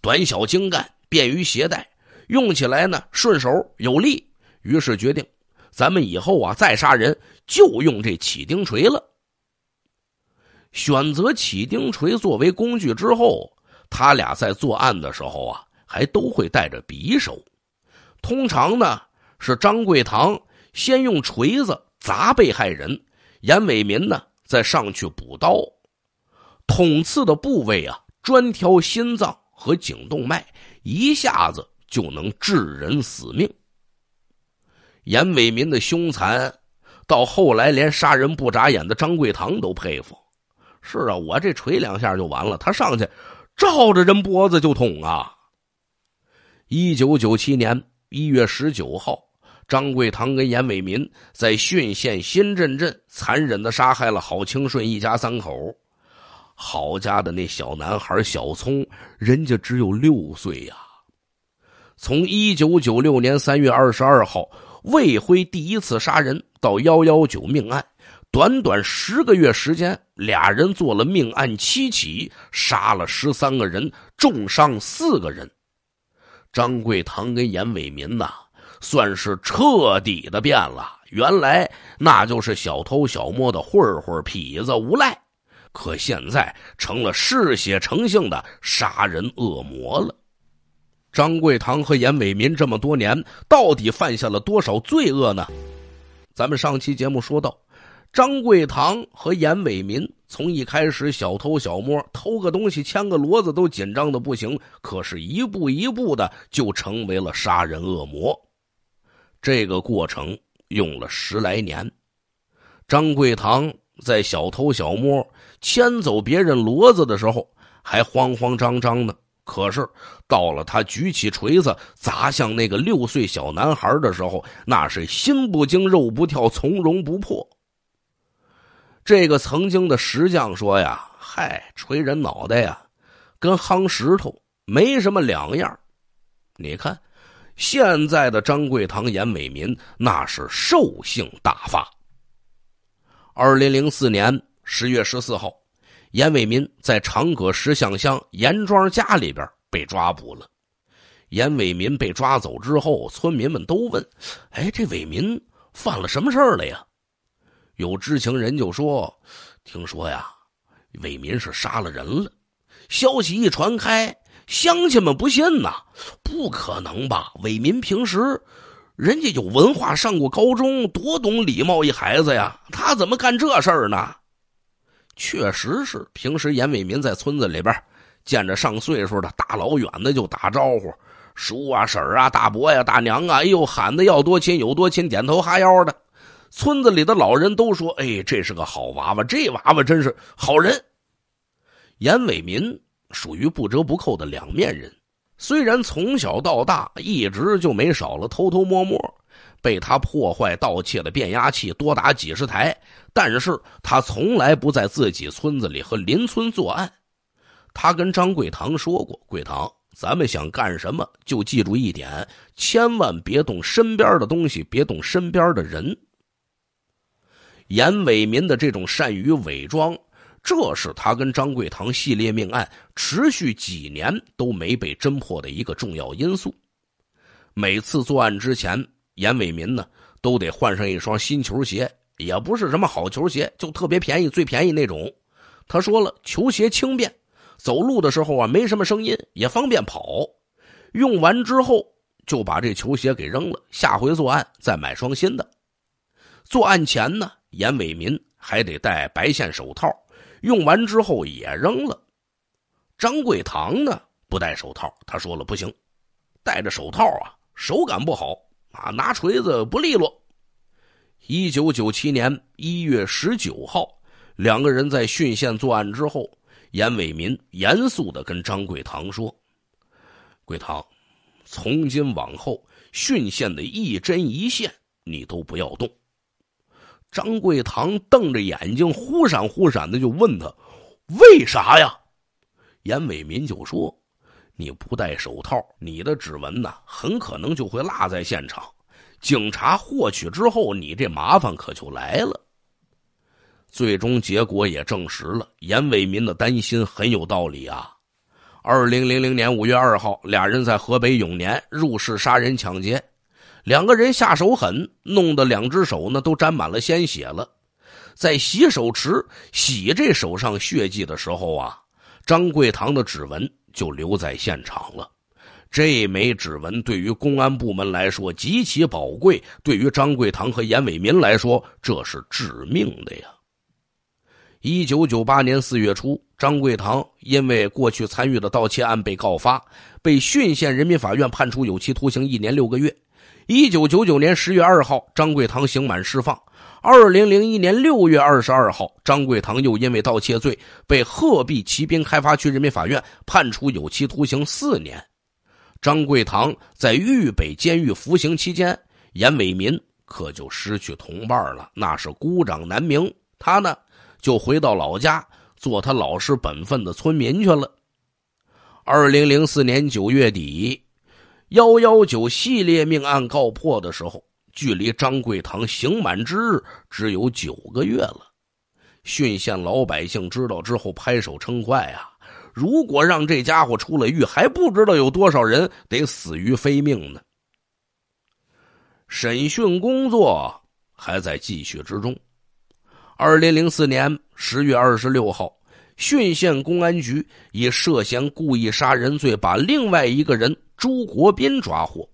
Speaker 1: 短小精干，便于携带，用起来呢顺手有力。于是决定，咱们以后啊再杀人就用这起钉锤了。选择起钉锤作为工具之后，他俩在作案的时候啊，还都会带着匕首，通常呢。是张贵堂先用锤子砸被害人，严伟民呢再上去补刀，捅刺的部位啊专挑心脏和颈动脉，一下子就能致人死命。严伟民的凶残，到后来连杀人不眨眼的张贵堂都佩服。是啊，我这锤两下就完了，他上去照着人脖子就捅啊。一九九七年一月十九号。张贵堂跟严伟民在浚县新镇镇残忍的杀害了郝清顺一家三口，郝家的那小男孩小聪，人家只有六岁呀。从一九九六年三月二十二号魏辉第一次杀人到幺幺九命案，短短十个月时间，俩人做了命案七起，杀了十三个人，重伤四个人。张贵堂跟严伟民呐。算是彻底的变了。原来那就是小偷小摸的混混、痞子、无赖，可现在成了嗜血成性的杀人恶魔了。张贵堂和严伟民这么多年到底犯下了多少罪恶呢？咱们上期节目说到，张贵堂和严伟民从一开始小偷小摸，偷个东西、牵个骡子都紧张的不行，可是一步一步的就成为了杀人恶魔。这个过程用了十来年，张贵堂在小偷小摸、牵走别人骡子的时候还慌慌张张的，可是到了他举起锤子砸向那个六岁小男孩的时候，那是心不惊、肉不跳、从容不迫。这个曾经的石匠说：“呀，嗨，锤人脑袋呀，跟夯石头没什么两样你看。”现在的张贵堂、严伟民那是兽性大发。二零零四年十月十四号，严伟民在长葛石象乡严庄家里边被抓捕了。严伟民被抓走之后，村民们都问：“哎，这伟民犯了什么事儿了呀？”有知情人就说：“听说呀，伟民是杀了人了。”消息一传开。乡亲们不信呐，不可能吧？伟民平时人家有文化，上过高中，多懂礼貌一孩子呀，他怎么干这事儿呢？确实是，平时严伟民在村子里边，见着上岁数的大老远的就打招呼，叔啊、婶啊、大伯呀、大娘啊，哎呦喊的要多亲有多亲，点头哈腰的。村子里的老人都说，哎，这是个好娃娃，这娃娃真是好人，严伟民。属于不折不扣的两面人，虽然从小到大一直就没少了偷偷摸摸，被他破坏盗窃的变压器多达几十台，但是他从来不在自己村子里和邻村作案。他跟张贵堂说过：“贵堂，咱们想干什么，就记住一点，千万别动身边的东西，别动身边的人。”严伟民的这种善于伪装。这是他跟张贵堂系列命案持续几年都没被侦破的一个重要因素。每次作案之前，严伟民呢都得换上一双新球鞋，也不是什么好球鞋，就特别便宜、最便宜那种。他说了，球鞋轻便，走路的时候啊没什么声音，也方便跑。用完之后就把这球鞋给扔了，下回作案再买双新的。作案前呢，严伟民还得戴白线手套。用完之后也扔了，张贵堂呢不戴手套，他说了不行，戴着手套啊，手感不好啊，拿锤子不利落。一九九七年一月十九号，两个人在浚县作案之后，严伟民严肃的跟张贵堂说：“贵堂，从今往后，浚县的一针一线你都不要动。”张贵堂瞪着眼睛，忽闪忽闪的，就问他：“为啥呀？”严伟民就说：“你不戴手套，你的指纹呢，很可能就会落在现场。警察获取之后，你这麻烦可就来了。”最终结果也证实了严伟民的担心很有道理啊！二零零零年五月二号，俩人在河北永年入室杀人抢劫。两个人下手狠，弄得两只手呢都沾满了鲜血了。在洗手池洗这手上血迹的时候啊，张贵堂的指纹就留在现场了。这枚指纹对于公安部门来说极其宝贵，对于张贵堂和严伟民来说，这是致命的呀。一九九八年四月初，张贵堂因为过去参与的盗窃案被告发，被浚县人民法院判处有期徒刑一年六个月。一九九九年十月二号，张贵堂刑满释放。二零零一年六月二十二号，张贵堂又因为盗窃罪被鹤壁淇滨开发区人民法院判处有期徒刑四年。张贵堂在豫北监狱服刑期间，严伟民可就失去同伴了，那是孤掌难鸣。他呢，就回到老家做他老实本分的村民去了。二零零四年九月底。幺幺九系列命案告破的时候，距离张贵堂刑满之日只有九个月了。浚县老百姓知道之后，拍手称快啊！如果让这家伙出了狱，还不知道有多少人得死于非命呢。审讯工作还在继续之中。二零零四年十月二十六号，浚县公安局以涉嫌故意杀人罪，把另外一个人。朱国斌抓获。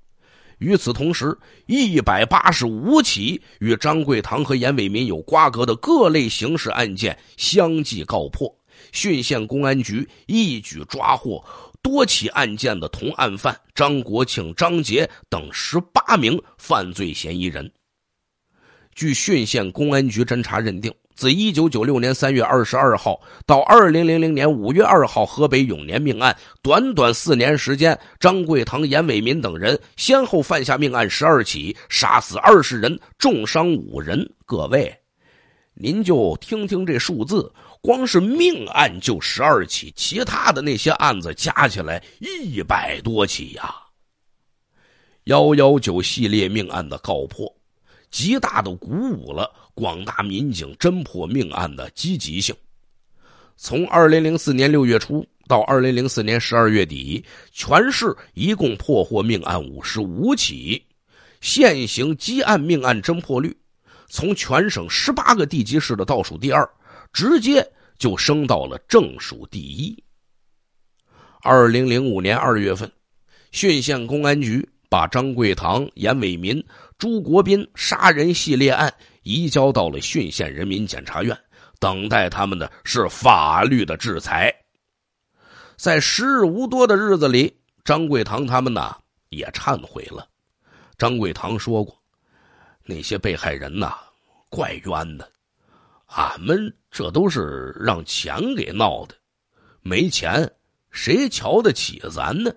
Speaker 1: 与此同时，一百八十五起与张贵堂和严伟民有瓜葛的各类刑事案件相继告破。浚县公安局一举抓获多起案件的同案犯张国庆、张杰等十八名犯罪嫌疑人。据浚县公安局侦查认定。自一九九六年三月二十二号到二零零零年五月二号，河北永年命案短短四年时间，张贵堂、严伟民等人先后犯下命案十二起，杀死二十人，重伤五人。各位，您就听听这数字，光是命案就十二起，其他的那些案子加起来一百多起呀。幺幺九系列命案的告破，极大的鼓舞了。广大民警侦破命案的积极性，从二零零四年六月初到二零零四年十二月底，全市一共破获命案五十五起，现行积案命案侦破率从全省十八个地级市的倒数第二，直接就升到了正数第一。二零零五年二月份，浚县公安局把张贵堂、严伟民、朱国斌杀人系列案。移交到了浚县人民检察院，等待他们的是法律的制裁。在时日无多的日子里，张贵堂他们呢也忏悔了。张贵堂说过：“那些被害人呐，怪冤的，俺们这都是让钱给闹的，没钱谁瞧得起咱呢？”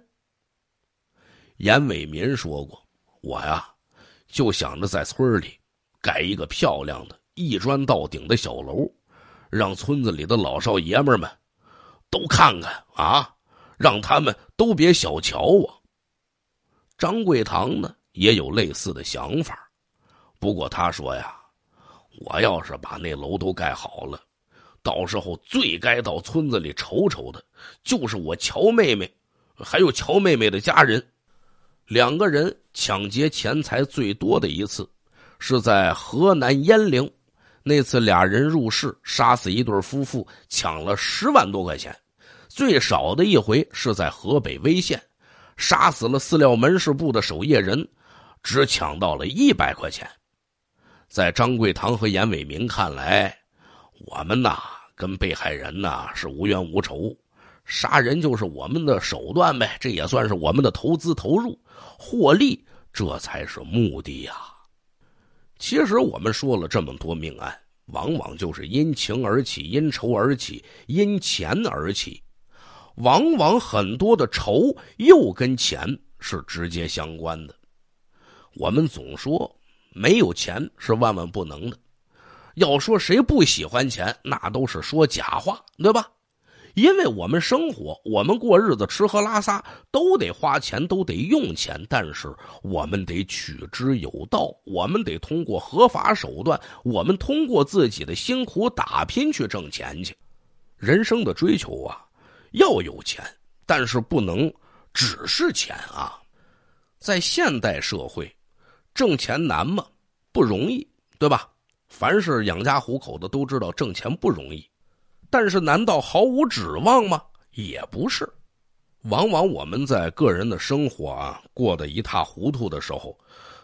Speaker 1: 严伟民说过：“我呀，就想着在村里。”盖一个漂亮的、一砖到顶的小楼，让村子里的老少爷们们都看看啊！让他们都别小瞧我。张桂堂呢也有类似的想法，不过他说呀：“我要是把那楼都盖好了，到时候最该到村子里瞅瞅的，就是我乔妹妹，还有乔妹妹的家人。两个人抢劫钱财最多的一次。”是在河南鄢陵，那次俩人入室杀死一对夫妇，抢了十万多块钱。最少的一回是在河北威县，杀死了饲料门市部的守夜人，只抢到了一百块钱。在张贵堂和严伟明看来，我们呐跟被害人呐是无冤无仇，杀人就是我们的手段呗，这也算是我们的投资投入，获利这才是目的呀。其实我们说了这么多命案，往往就是因情而起，因仇而起，因钱而起。往往很多的仇又跟钱是直接相关的。我们总说没有钱是万万不能的，要说谁不喜欢钱，那都是说假话，对吧？因为我们生活，我们过日子，吃喝拉撒都得花钱，都得用钱。但是我们得取之有道，我们得通过合法手段，我们通过自己的辛苦打拼去挣钱去。人生的追求啊，要有钱，但是不能只是钱啊。在现代社会，挣钱难吗？不容易，对吧？凡是养家糊口的都知道挣钱不容易。但是，难道毫无指望吗？也不是。往往我们在个人的生活啊过得一塌糊涂的时候，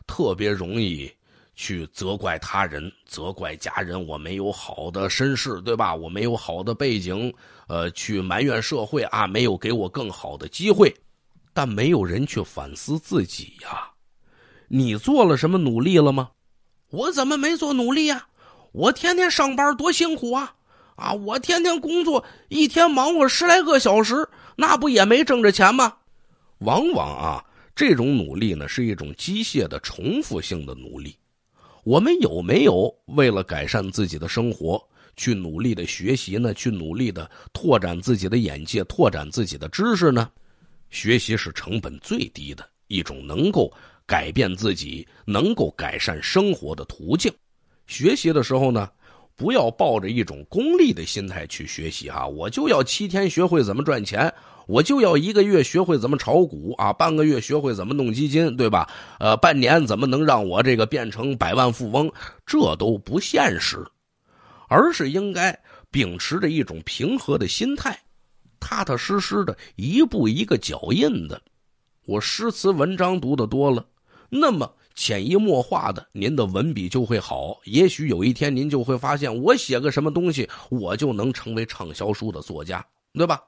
Speaker 1: 特别容易去责怪他人、责怪家人。我没有好的身世，对吧？我没有好的背景，呃，去埋怨社会啊，没有给我更好的机会。但没有人去反思自己呀。你做了什么努力了吗？我怎么没做努力呀？我天天上班多辛苦啊！啊，我天天工作，一天忙活十来个小时，那不也没挣着钱吗？往往啊，这种努力呢是一种机械的、重复性的努力。我们有没有为了改善自己的生活，去努力的学习呢？去努力的拓展自己的眼界，拓展自己的知识呢？学习是成本最低的一种能够改变自己、能够改善生活的途径。学习的时候呢？不要抱着一种功利的心态去学习哈，我就要七天学会怎么赚钱，我就要一个月学会怎么炒股啊，半个月学会怎么弄基金，对吧？呃，半年怎么能让我这个变成百万富翁？这都不现实，而是应该秉持着一种平和的心态，踏踏实实的，一步一个脚印的。我诗词文章读的多了，那么。潜移默化的，您的文笔就会好。也许有一天，您就会发现，我写个什么东西，我就能成为畅销书的作家，对吧？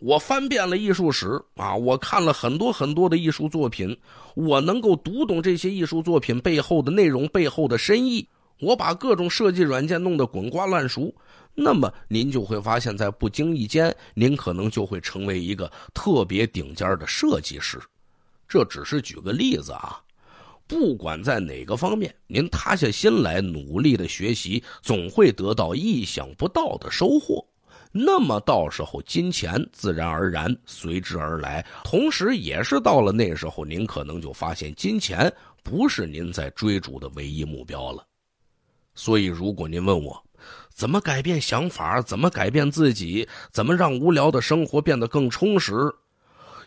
Speaker 1: 我翻遍了艺术史啊，我看了很多很多的艺术作品，我能够读懂这些艺术作品背后的内容、背后的深意。我把各种设计软件弄得滚瓜烂熟，那么您就会发现，在不经意间，您可能就会成为一个特别顶尖的设计师。这只是举个例子啊。不管在哪个方面，您塌下心来努力的学习，总会得到意想不到的收获。那么到时候，金钱自然而然随之而来。同时，也是到了那时候，您可能就发现，金钱不是您在追逐的唯一目标了。所以，如果您问我，怎么改变想法，怎么改变自己，怎么让无聊的生活变得更充实，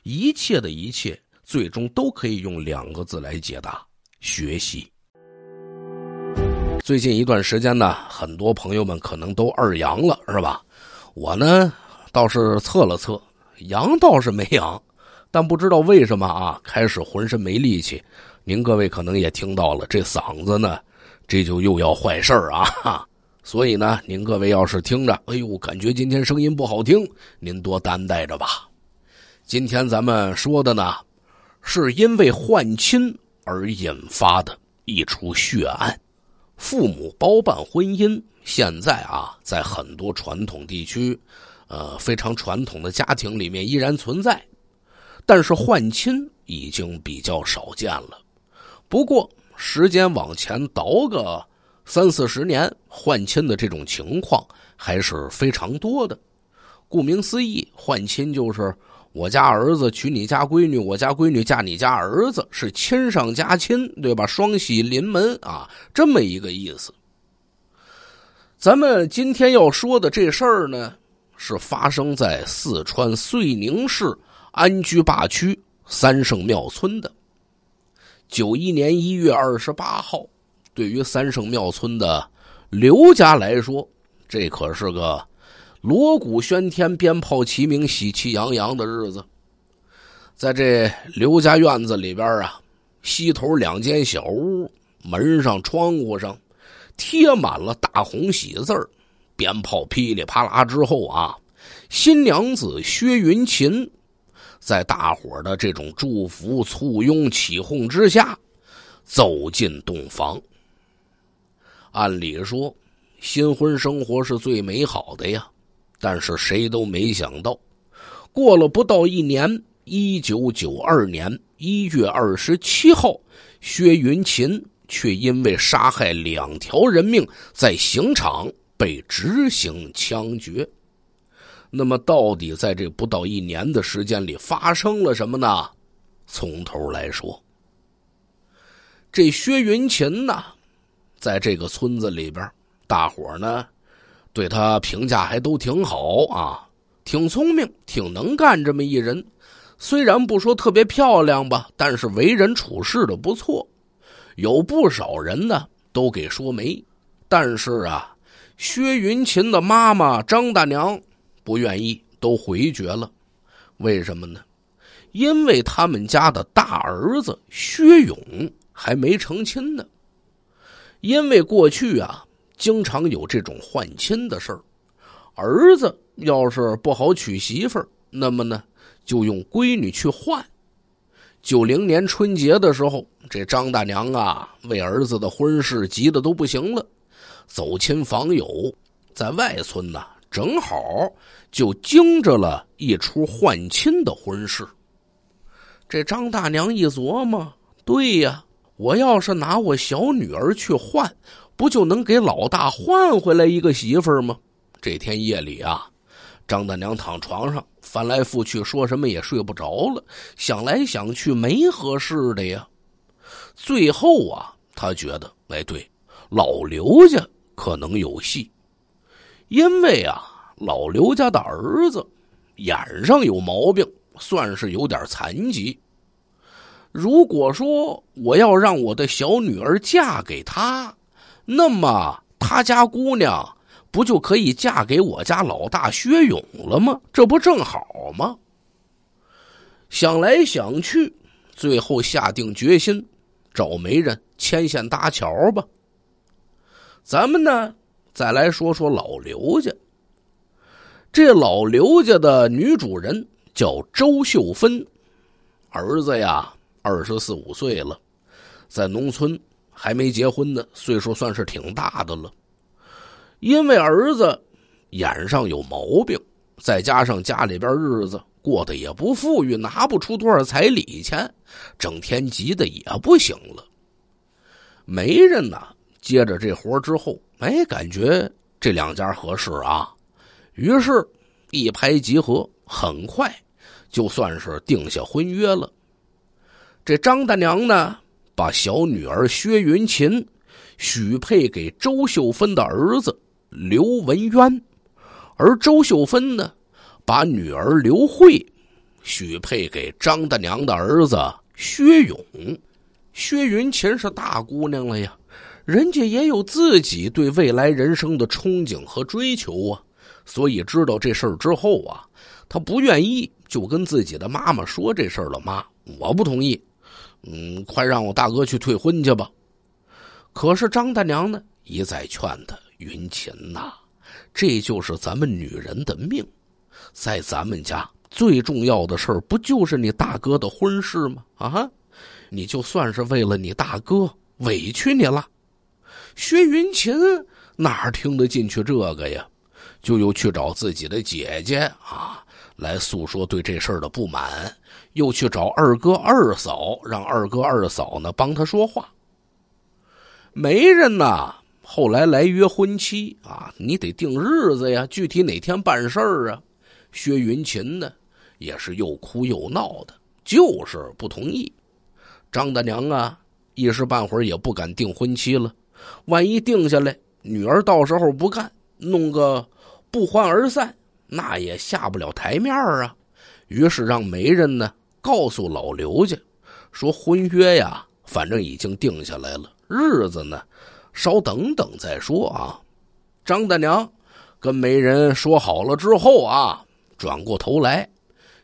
Speaker 1: 一切的一切。最终都可以用两个字来解答：学习。最近一段时间呢，很多朋友们可能都二阳了，是吧？我呢倒是测了测，阳倒是没阳，但不知道为什么啊，开始浑身没力气。您各位可能也听到了，这嗓子呢，这就又要坏事儿啊。所以呢，您各位要是听着，哎呦，感觉今天声音不好听，您多担待着吧。今天咱们说的呢。是因为换亲而引发的一出血案，父母包办婚姻现在啊，在很多传统地区，呃，非常传统的家庭里面依然存在，但是换亲已经比较少见了。不过时间往前倒个三四十年，换亲的这种情况还是非常多的。顾名思义，换亲就是。我家儿子娶你家闺女，我家闺女嫁你家儿子，是亲上加亲，对吧？双喜临门啊，这么一个意思。咱们今天要说的这事儿呢，是发生在四川遂宁市安居坝区三圣庙村的。九一年一月二十八号，对于三圣庙村的刘家来说，这可是个。锣鼓喧天，鞭炮齐鸣，喜气洋洋的日子，在这刘家院子里边啊，西头两间小屋门上、窗户上贴满了大红喜字儿。鞭炮噼里啪啦之后啊，新娘子薛云琴在大伙的这种祝福、簇拥、起哄之下走进洞房。按理说，新婚生活是最美好的呀。但是谁都没想到，过了不到一年，一九九二年一月二十七号，薛云琴却因为杀害两条人命，在刑场被执行枪决。那么，到底在这不到一年的时间里发生了什么呢？从头来说，这薛云琴呢，在这个村子里边，大伙呢。对他评价还都挺好啊，挺聪明，挺能干这么一人。虽然不说特别漂亮吧，但是为人处事的不错。有不少人呢都给说媒，但是啊，薛云琴的妈妈张大娘不愿意，都回绝了。为什么呢？因为他们家的大儿子薛勇还没成亲呢。因为过去啊。经常有这种换亲的事儿，儿子要是不好娶媳妇儿，那么呢，就用闺女去换。九零年春节的时候，这张大娘啊，为儿子的婚事急得都不行了，走亲访友，在外村呢，正好就惊着了一出换亲的婚事。这张大娘一琢磨，对呀，我要是拿我小女儿去换。不就能给老大换回来一个媳妇儿吗？这天夜里啊，张大娘躺床上翻来覆去，说什么也睡不着了。想来想去，没合适的呀。最后啊，他觉得，哎，对，老刘家可能有戏，因为啊，老刘家的儿子眼上有毛病，算是有点残疾。如果说我要让我的小女儿嫁给他。那么他家姑娘不就可以嫁给我家老大薛勇了吗？这不正好吗？想来想去，最后下定决心，找媒人牵线搭桥吧。咱们呢，再来说说老刘家。这老刘家的女主人叫周秀芬，儿子呀二十四五岁了，在农村。还没结婚呢，岁数算是挺大的了。因为儿子眼上有毛病，再加上家里边日子过得也不富裕，拿不出多少彩礼钱，整天急的也不行了。媒人呢，接着这活之后，哎，感觉这两家合适啊，于是，一拍即合，很快，就算是定下婚约了。这张大娘呢？把小女儿薛云琴许配给周秀芬的儿子刘文渊，而周秀芬呢，把女儿刘慧许配给张大娘的儿子薛勇。薛云琴是大姑娘了呀，人家也有自己对未来人生的憧憬和追求啊。所以知道这事儿之后啊，她不愿意，就跟自己的妈妈说这事儿了：“妈，我不同意。”嗯，快让我大哥去退婚去吧。可是张大娘呢，一再劝他：“云琴呐，这就是咱们女人的命，在咱们家最重要的事儿，不就是你大哥的婚事吗？啊你就算是为了你大哥委屈你了。”薛云琴哪听得进去这个呀？就又去找自己的姐姐啊，来诉说对这事儿的不满。又去找二哥二嫂，让二哥二嫂呢帮他说话。媒人呢，后来来约婚期啊，你得定日子呀，具体哪天办事儿啊？薛云琴呢，也是又哭又闹的，就是不同意。张大娘啊，一时半会儿也不敢定婚期了，万一定下来，女儿到时候不干，弄个不欢而散，那也下不了台面儿啊。于是让媒人呢。告诉老刘家，说婚约呀，反正已经定下来了，日子呢，稍等等再说啊。张大娘跟媒人说好了之后啊，转过头来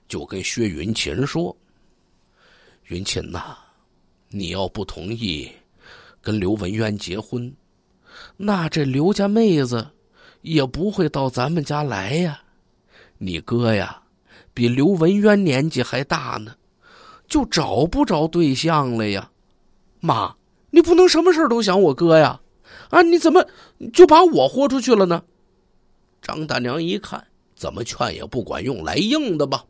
Speaker 1: 就跟薛云琴说：“云琴呐，你要不同意跟刘文渊结婚，那这刘家妹子也不会到咱们家来呀，你哥呀。”比刘文渊年纪还大呢，就找不着对象了呀！妈，你不能什么事都想我哥呀！啊，你怎么就把我豁出去了呢？张大娘一看，怎么劝也不管用，来硬的吧！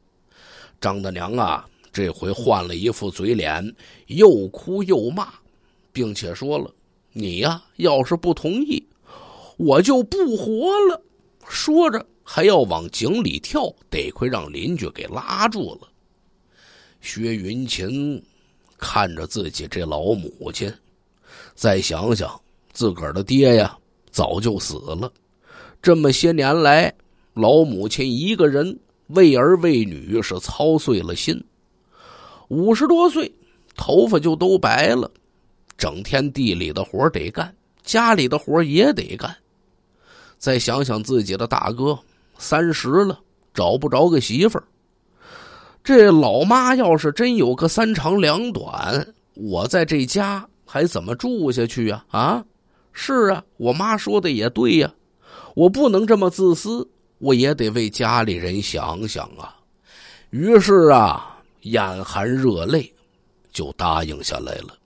Speaker 1: 张大娘啊，这回换了一副嘴脸，又哭又骂，并且说了：“你呀，要是不同意，我就不活了。”说着。还要往井里跳，得亏让邻居给拉住了。薛云琴看着自己这老母亲，再想想自个儿的爹呀，早就死了。这么些年来，老母亲一个人为儿为女是操碎了心。五十多岁，头发就都白了，整天地里的活得干，家里的活也得干。再想想自己的大哥。三十了，找不着个媳妇儿。这老妈要是真有个三长两短，我在这家还怎么住下去呀？啊，是啊，我妈说的也对呀，我不能这么自私，我也得为家里人想想啊。于是啊，眼含热泪，就答应下来了。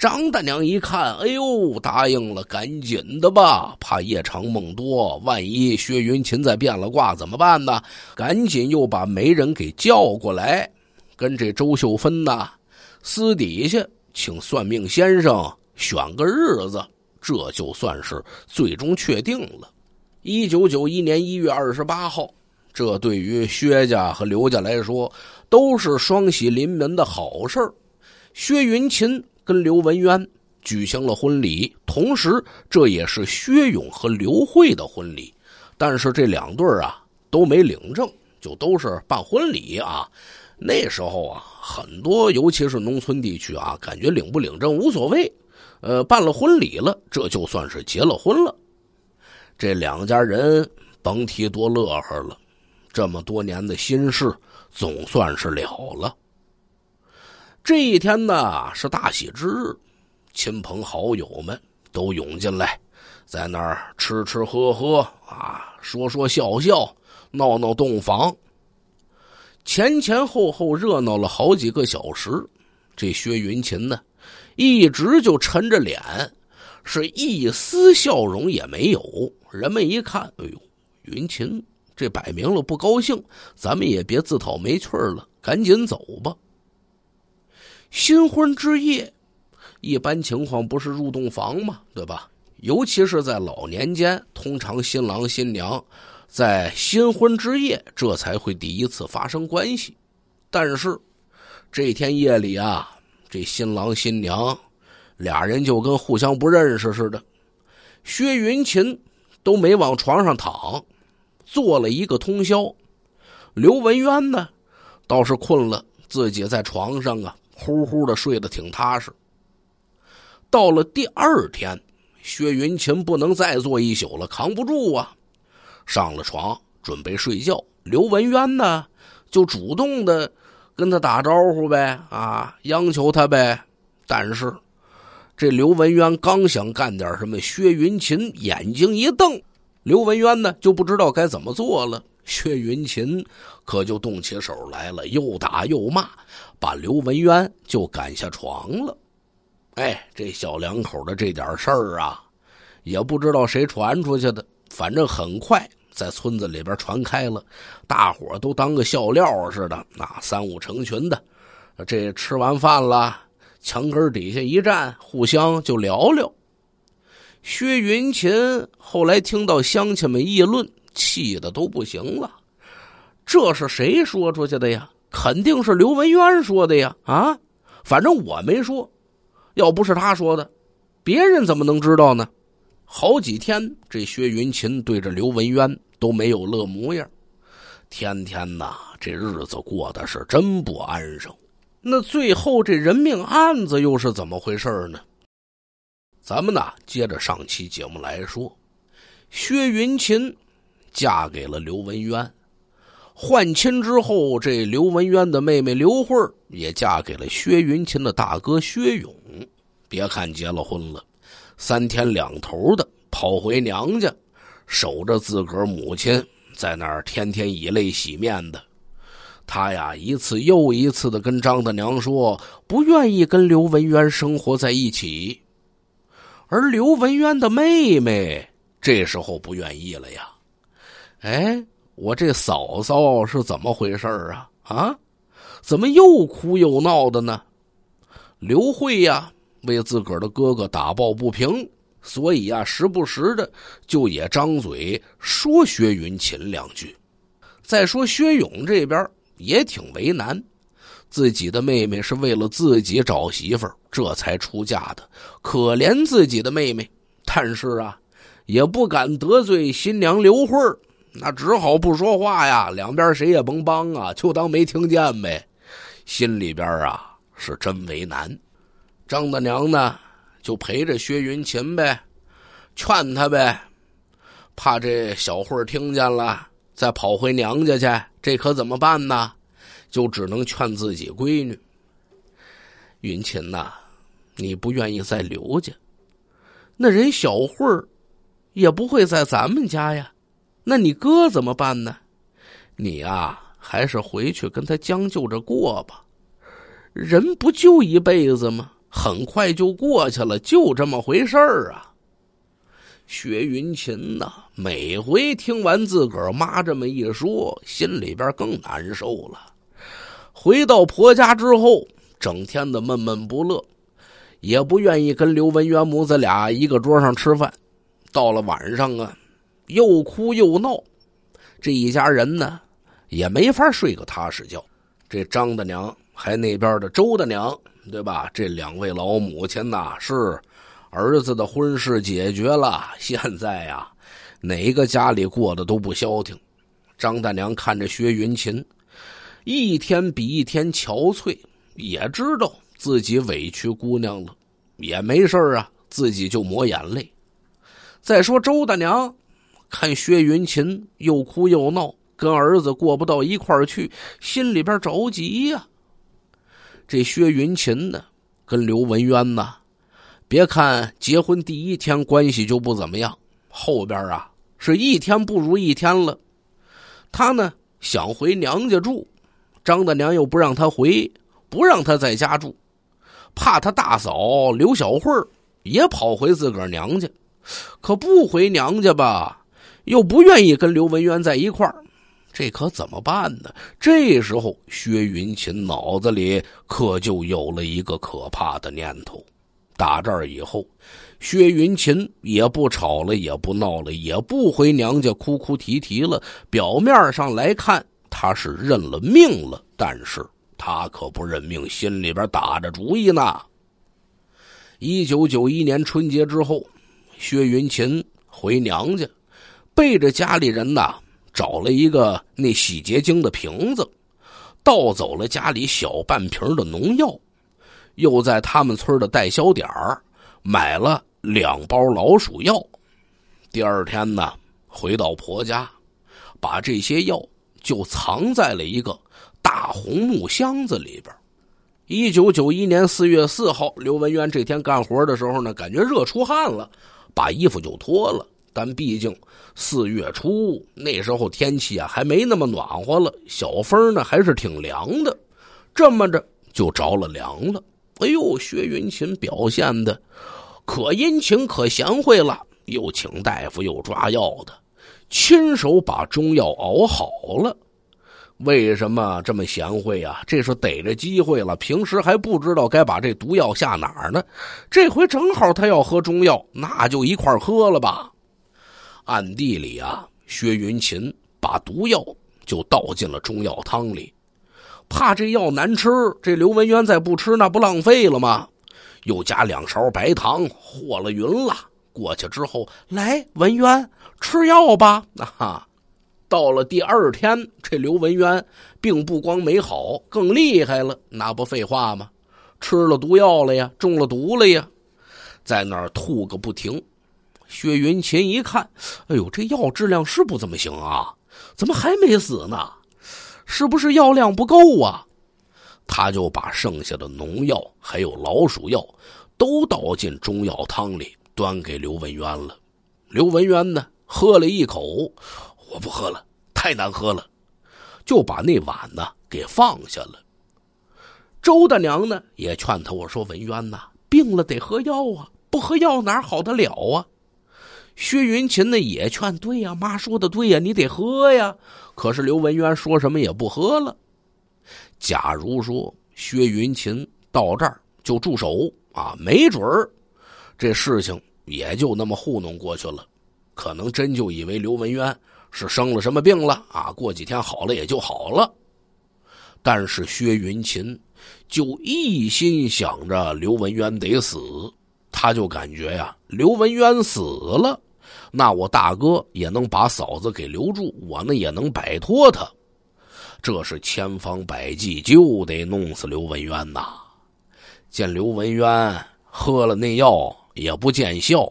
Speaker 1: 张大娘一看，哎呦，答应了，赶紧的吧，怕夜长梦多，万一薛云琴再变了卦怎么办呢？赶紧又把媒人给叫过来，跟这周秀芬呐，私底下请算命先生选个日子，这就算是最终确定了。一九九一年一月二十八号，这对于薛家和刘家来说，都是双喜临门的好事薛云琴。跟刘文渊举行了婚礼，同时这也是薛勇和刘慧的婚礼。但是这两对啊都没领证，就都是办婚礼啊。那时候啊，很多尤其是农村地区啊，感觉领不领证无所谓。呃，办了婚礼了，这就算是结了婚了。这两家人甭提多乐呵了，这么多年的心事总算是了了。这一天呢是大喜之日，亲朋好友们都涌进来，在那儿吃吃喝喝啊，说说笑笑，闹闹洞房，前前后后热闹了好几个小时。这薛云琴呢，一直就沉着脸，是一丝笑容也没有。人们一看，哎呦，云琴这摆明了不高兴，咱们也别自讨没趣了，赶紧走吧。新婚之夜，一般情况不是入洞房吗？对吧？尤其是在老年间，通常新郎新娘在新婚之夜这才会第一次发生关系。但是这天夜里啊，这新郎新娘俩人就跟互相不认识似的。薛云琴都没往床上躺，坐了一个通宵。刘文渊呢，倒是困了，自己在床上啊。呼呼的睡得挺踏实。到了第二天，薛云琴不能再坐一宿了，扛不住啊！上了床准备睡觉，刘文渊呢就主动的跟他打招呼呗，啊，央求他呗。但是这刘文渊刚想干点什么，薛云琴眼睛一瞪，刘文渊呢就不知道该怎么做了。薛云琴可就动起手来了，又打又骂。把刘文渊就赶下床了。哎，这小两口的这点事儿啊，也不知道谁传出去的，反正很快在村子里边传开了，大伙都当个笑料似的。那三五成群的，这吃完饭了，墙根底下一站，互相就聊聊。薛云琴后来听到乡亲们议论，气的都不行了。这是谁说出去的呀？肯定是刘文渊说的呀！啊，反正我没说。要不是他说的，别人怎么能知道呢？好几天，这薛云琴对着刘文渊都没有乐模样。天天呐，这日子过得是真不安生。那最后这人命案子又是怎么回事呢？咱们呢，接着上期节目来说，薛云琴嫁给了刘文渊。换亲之后，这刘文渊的妹妹刘慧儿也嫁给了薛云琴的大哥薛勇。别看结了婚了，三天两头的跑回娘家，守着自个儿母亲，在那儿天天以泪洗面的。他呀，一次又一次的跟张大娘说不愿意跟刘文渊生活在一起，而刘文渊的妹妹这时候不愿意了呀，哎。我这嫂嫂是怎么回事啊？啊，怎么又哭又闹的呢？刘慧呀，为自个儿的哥哥打抱不平，所以呀，时不时的就也张嘴说薛云琴两句。再说薛勇这边也挺为难，自己的妹妹是为了自己找媳妇儿，这才出嫁的，可怜自己的妹妹，但是啊，也不敢得罪新娘刘慧儿。那只好不说话呀，两边谁也甭帮啊，就当没听见呗。心里边啊是真为难。张大娘呢就陪着薛云琴呗，劝她呗，怕这小慧听见了再跑回娘家去，这可怎么办呢？就只能劝自己闺女。云琴呐，你不愿意在刘家，那人小慧儿也不会在咱们家呀。那你哥怎么办呢？你啊，还是回去跟他将就着过吧。人不就一辈子吗？很快就过去了，就这么回事儿啊。薛云琴呢，每回听完自个儿妈这么一说，心里边更难受了。回到婆家之后，整天的闷闷不乐，也不愿意跟刘文元母子俩一个桌上吃饭。到了晚上啊。又哭又闹，这一家人呢也没法睡个踏实觉。这张大娘还那边的周大娘，对吧？这两位老母亲呐，是儿子的婚事解决了，现在呀，哪个家里过得都不消停。张大娘看着薛云琴，一天比一天憔悴，也知道自己委屈姑娘了，也没事啊，自己就抹眼泪。再说周大娘。看薛云琴又哭又闹，跟儿子过不到一块儿去，心里边着急呀。这薛云琴呢，跟刘文渊呢，别看结婚第一天关系就不怎么样，后边啊是一天不如一天了。他呢想回娘家住，张大娘又不让他回，不让他在家住，怕他大嫂刘小慧也跑回自个儿娘家，可不回娘家吧？又不愿意跟刘文渊在一块儿，这可怎么办呢？这时候，薛云琴脑子里可就有了一个可怕的念头。打这儿以后，薛云琴也不吵了，也不闹了，也不回娘家哭哭啼啼了。表面上来看，他是认了命了，但是他可不认命，心里边打着主意呢。一九九一年春节之后，薛云琴回娘家。背着家里人呐，找了一个那洗洁精的瓶子，倒走了家里小半瓶的农药，又在他们村的代销点儿买了两包老鼠药。第二天呢，回到婆家，把这些药就藏在了一个大红木箱子里边。一九九一年四月四号，刘文渊这天干活的时候呢，感觉热出汗了，把衣服就脱了。但毕竟四月初那时候天气啊还没那么暖和了，小风呢还是挺凉的，这么着就着了凉了。哎呦，薛云琴表现的可殷勤可贤惠了，又请大夫又抓药的，亲手把中药熬好了。为什么这么贤惠啊？这是逮着机会了，平时还不知道该把这毒药下哪儿呢，这回正好他要喝中药，那就一块喝了吧。暗地里啊，薛云琴把毒药就倒进了中药汤里，怕这药难吃，这刘文渊再不吃那不浪费了吗？又加两勺白糖和了匀了，过去之后，来文渊吃药吧。啊哈，到了第二天，这刘文渊并不光没好，更厉害了，那不废话吗？吃了毒药了呀，中了毒了呀，在那儿吐个不停。薛云琴一看，哎呦，这药质量是不怎么行啊！怎么还没死呢？是不是药量不够啊？他就把剩下的农药还有老鼠药都倒进中药汤里，端给刘文渊了。刘文渊呢，喝了一口，我不喝了，太难喝了，就把那碗呢给放下了。周大娘呢，也劝他：“我说文渊呐，病了得喝药啊，不喝药哪好得了啊？”薛云琴呢也劝对呀，妈说的对呀，你得喝呀。可是刘文渊说什么也不喝了。假如说薛云琴到这儿就住手啊，没准儿这事情也就那么糊弄过去了，可能真就以为刘文渊是生了什么病了啊，过几天好了也就好了。但是薛云琴就一心想着刘文渊得死，他就感觉呀，刘文渊死了。那我大哥也能把嫂子给留住，我呢也能摆脱他。这是千方百计，就得弄死刘文渊呐！见刘文渊喝了那药也不见效，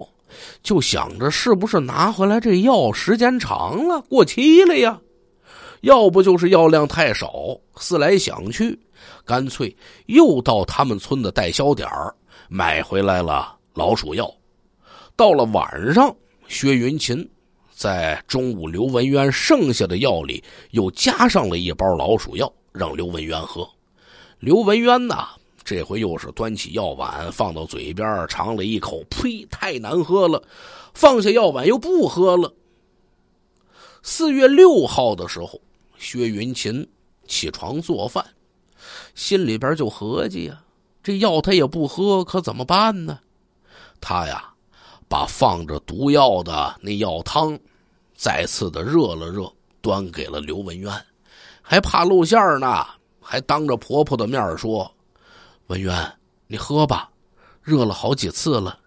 Speaker 1: 就想着是不是拿回来这药时间长了过期了呀？要不就是药量太少。思来想去，干脆又到他们村的代销点买回来了老鼠药。到了晚上。薛云琴在中午，刘文渊剩下的药里又加上了一包老鼠药，让刘文渊喝。刘文渊呐，这回又是端起药碗放到嘴边尝了一口，呸，太难喝了，放下药碗又不喝了。四月六号的时候，薛云琴起床做饭，心里边就合计呀：这药他也不喝，可怎么办呢？他呀。把放着毒药的那药汤，再次的热了热，端给了刘文渊，还怕露馅儿呢，还当着婆婆的面说：“文渊，你喝吧，热了好几次了，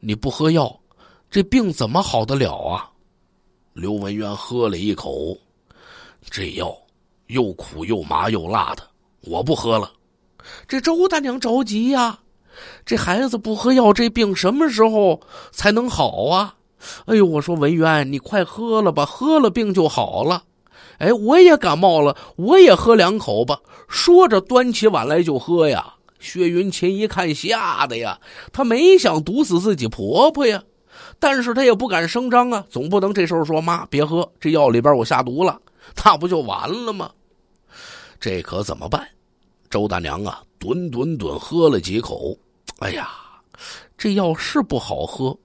Speaker 1: 你不喝药，这病怎么好得了啊？”刘文渊喝了一口，这药又苦又麻又辣的，我不喝了。这周大娘着急呀。这孩子不喝药，这病什么时候才能好啊？哎呦，我说文渊，你快喝了吧，喝了病就好了。哎，我也感冒了，我也喝两口吧。说着，端起碗来就喝呀。薛云琴一看，吓得呀，她没想毒死自己婆婆呀，但是她也不敢声张啊，总不能这时候说妈别喝，这药里边我下毒了，那不就完了吗？这可怎么办？周大娘啊，顿顿顿喝了几口。哎呀，这药是不好喝，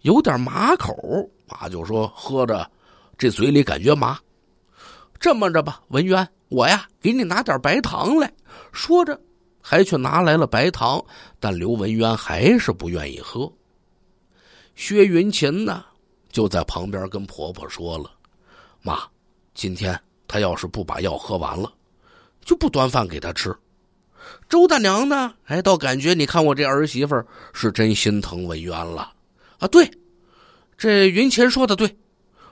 Speaker 1: 有点麻口啊，就说喝着，这嘴里感觉麻。这么着吧，文渊，我呀给你拿点白糖来。说着，还去拿来了白糖。但刘文渊还是不愿意喝。薛云琴呢，就在旁边跟婆婆说了：“妈，今天他要是不把药喝完了，就不端饭给他吃。”周大娘呢？哎，倒感觉你看我这儿媳妇是真心疼文渊了啊！对，这云琴说的对，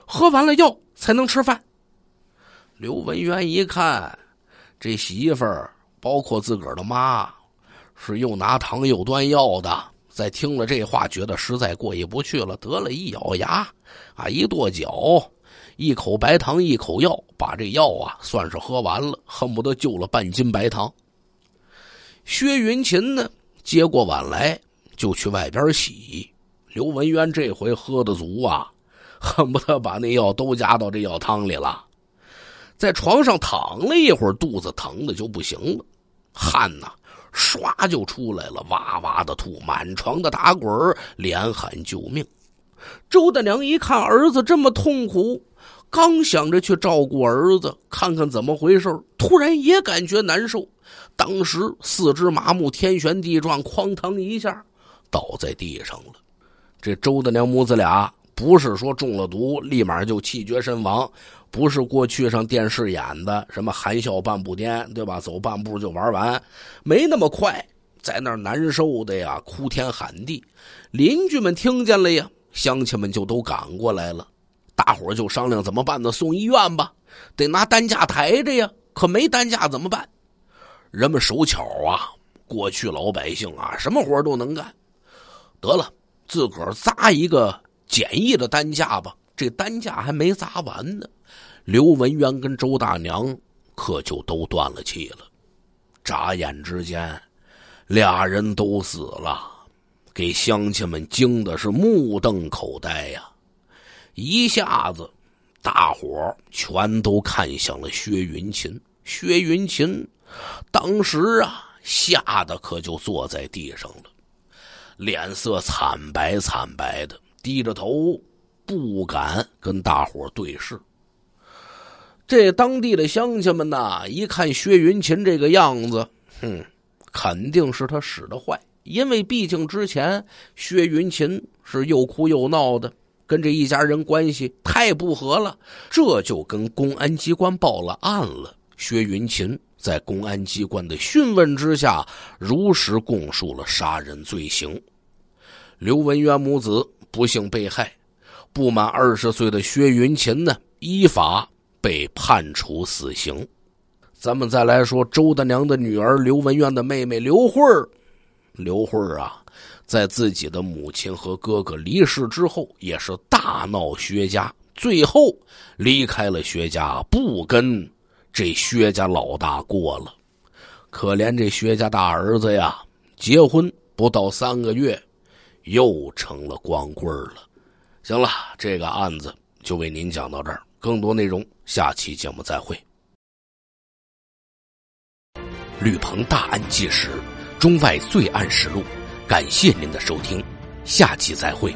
Speaker 1: 喝完了药才能吃饭。刘文渊一看这媳妇儿，包括自个儿的妈，是又拿糖又端药的，在听了这话，觉得实在过意不去了。得了一咬牙啊，一跺脚，一口白糖，一口药，把这药啊算是喝完了，恨不得救了半斤白糖。薛云琴呢，接过碗来就去外边洗。刘文渊这回喝的足啊，恨不得把那药都加到这药汤里了。在床上躺了一会儿，肚子疼的就不行了，汗呐，唰就出来了，哇哇的吐，满床的打滚，连喊救命。周大娘一看儿子这么痛苦。刚想着去照顾儿子，看看怎么回事，突然也感觉难受，当时四肢麻木，天旋地转，哐当一下倒在地上了。这周大娘母子俩不是说中了毒立马就气绝身亡，不是过去上电视演的什么含笑半步癫，对吧？走半步就玩完，没那么快，在那儿难受的呀，哭天喊地，邻居们听见了呀，乡亲们就都赶过来了。大伙就商量怎么办呢？送医院吧，得拿担架抬着呀。可没担架怎么办？人们手巧啊，过去老百姓啊，什么活都能干。得了，自个儿扎一个简易的担架吧。这担架还没扎完呢，刘文渊跟周大娘可就都断了气了。眨眼之间，俩人都死了，给乡亲们惊的是目瞪口呆呀。一下子，大伙全都看向了薛云琴。薛云琴当时啊，吓得可就坐在地上了，脸色惨白惨白的，低着头，不敢跟大伙对视。这当地的乡亲们呐，一看薛云琴这个样子，哼，肯定是他使的坏，因为毕竟之前薛云琴是又哭又闹的。跟这一家人关系太不和了，这就跟公安机关报了案了。薛云琴在公安机关的讯问之下，如实供述了杀人罪行。刘文渊母子不幸被害，不满二十岁的薛云琴呢，依法被判处死刑。咱们再来说周大娘的女儿刘文渊的妹妹刘慧儿，刘慧儿啊。在自己的母亲和哥哥离世之后，也是大闹薛家，最后离开了薛家，不跟这薛家老大过了。可怜这薛家大儿子呀，结婚不到三个月，又成了光棍了。行了，这个案子就为您讲到这儿，更多内容下期节目再会。吕鹏大案纪实，中外罪案实录。感谢您的收听，下期再会。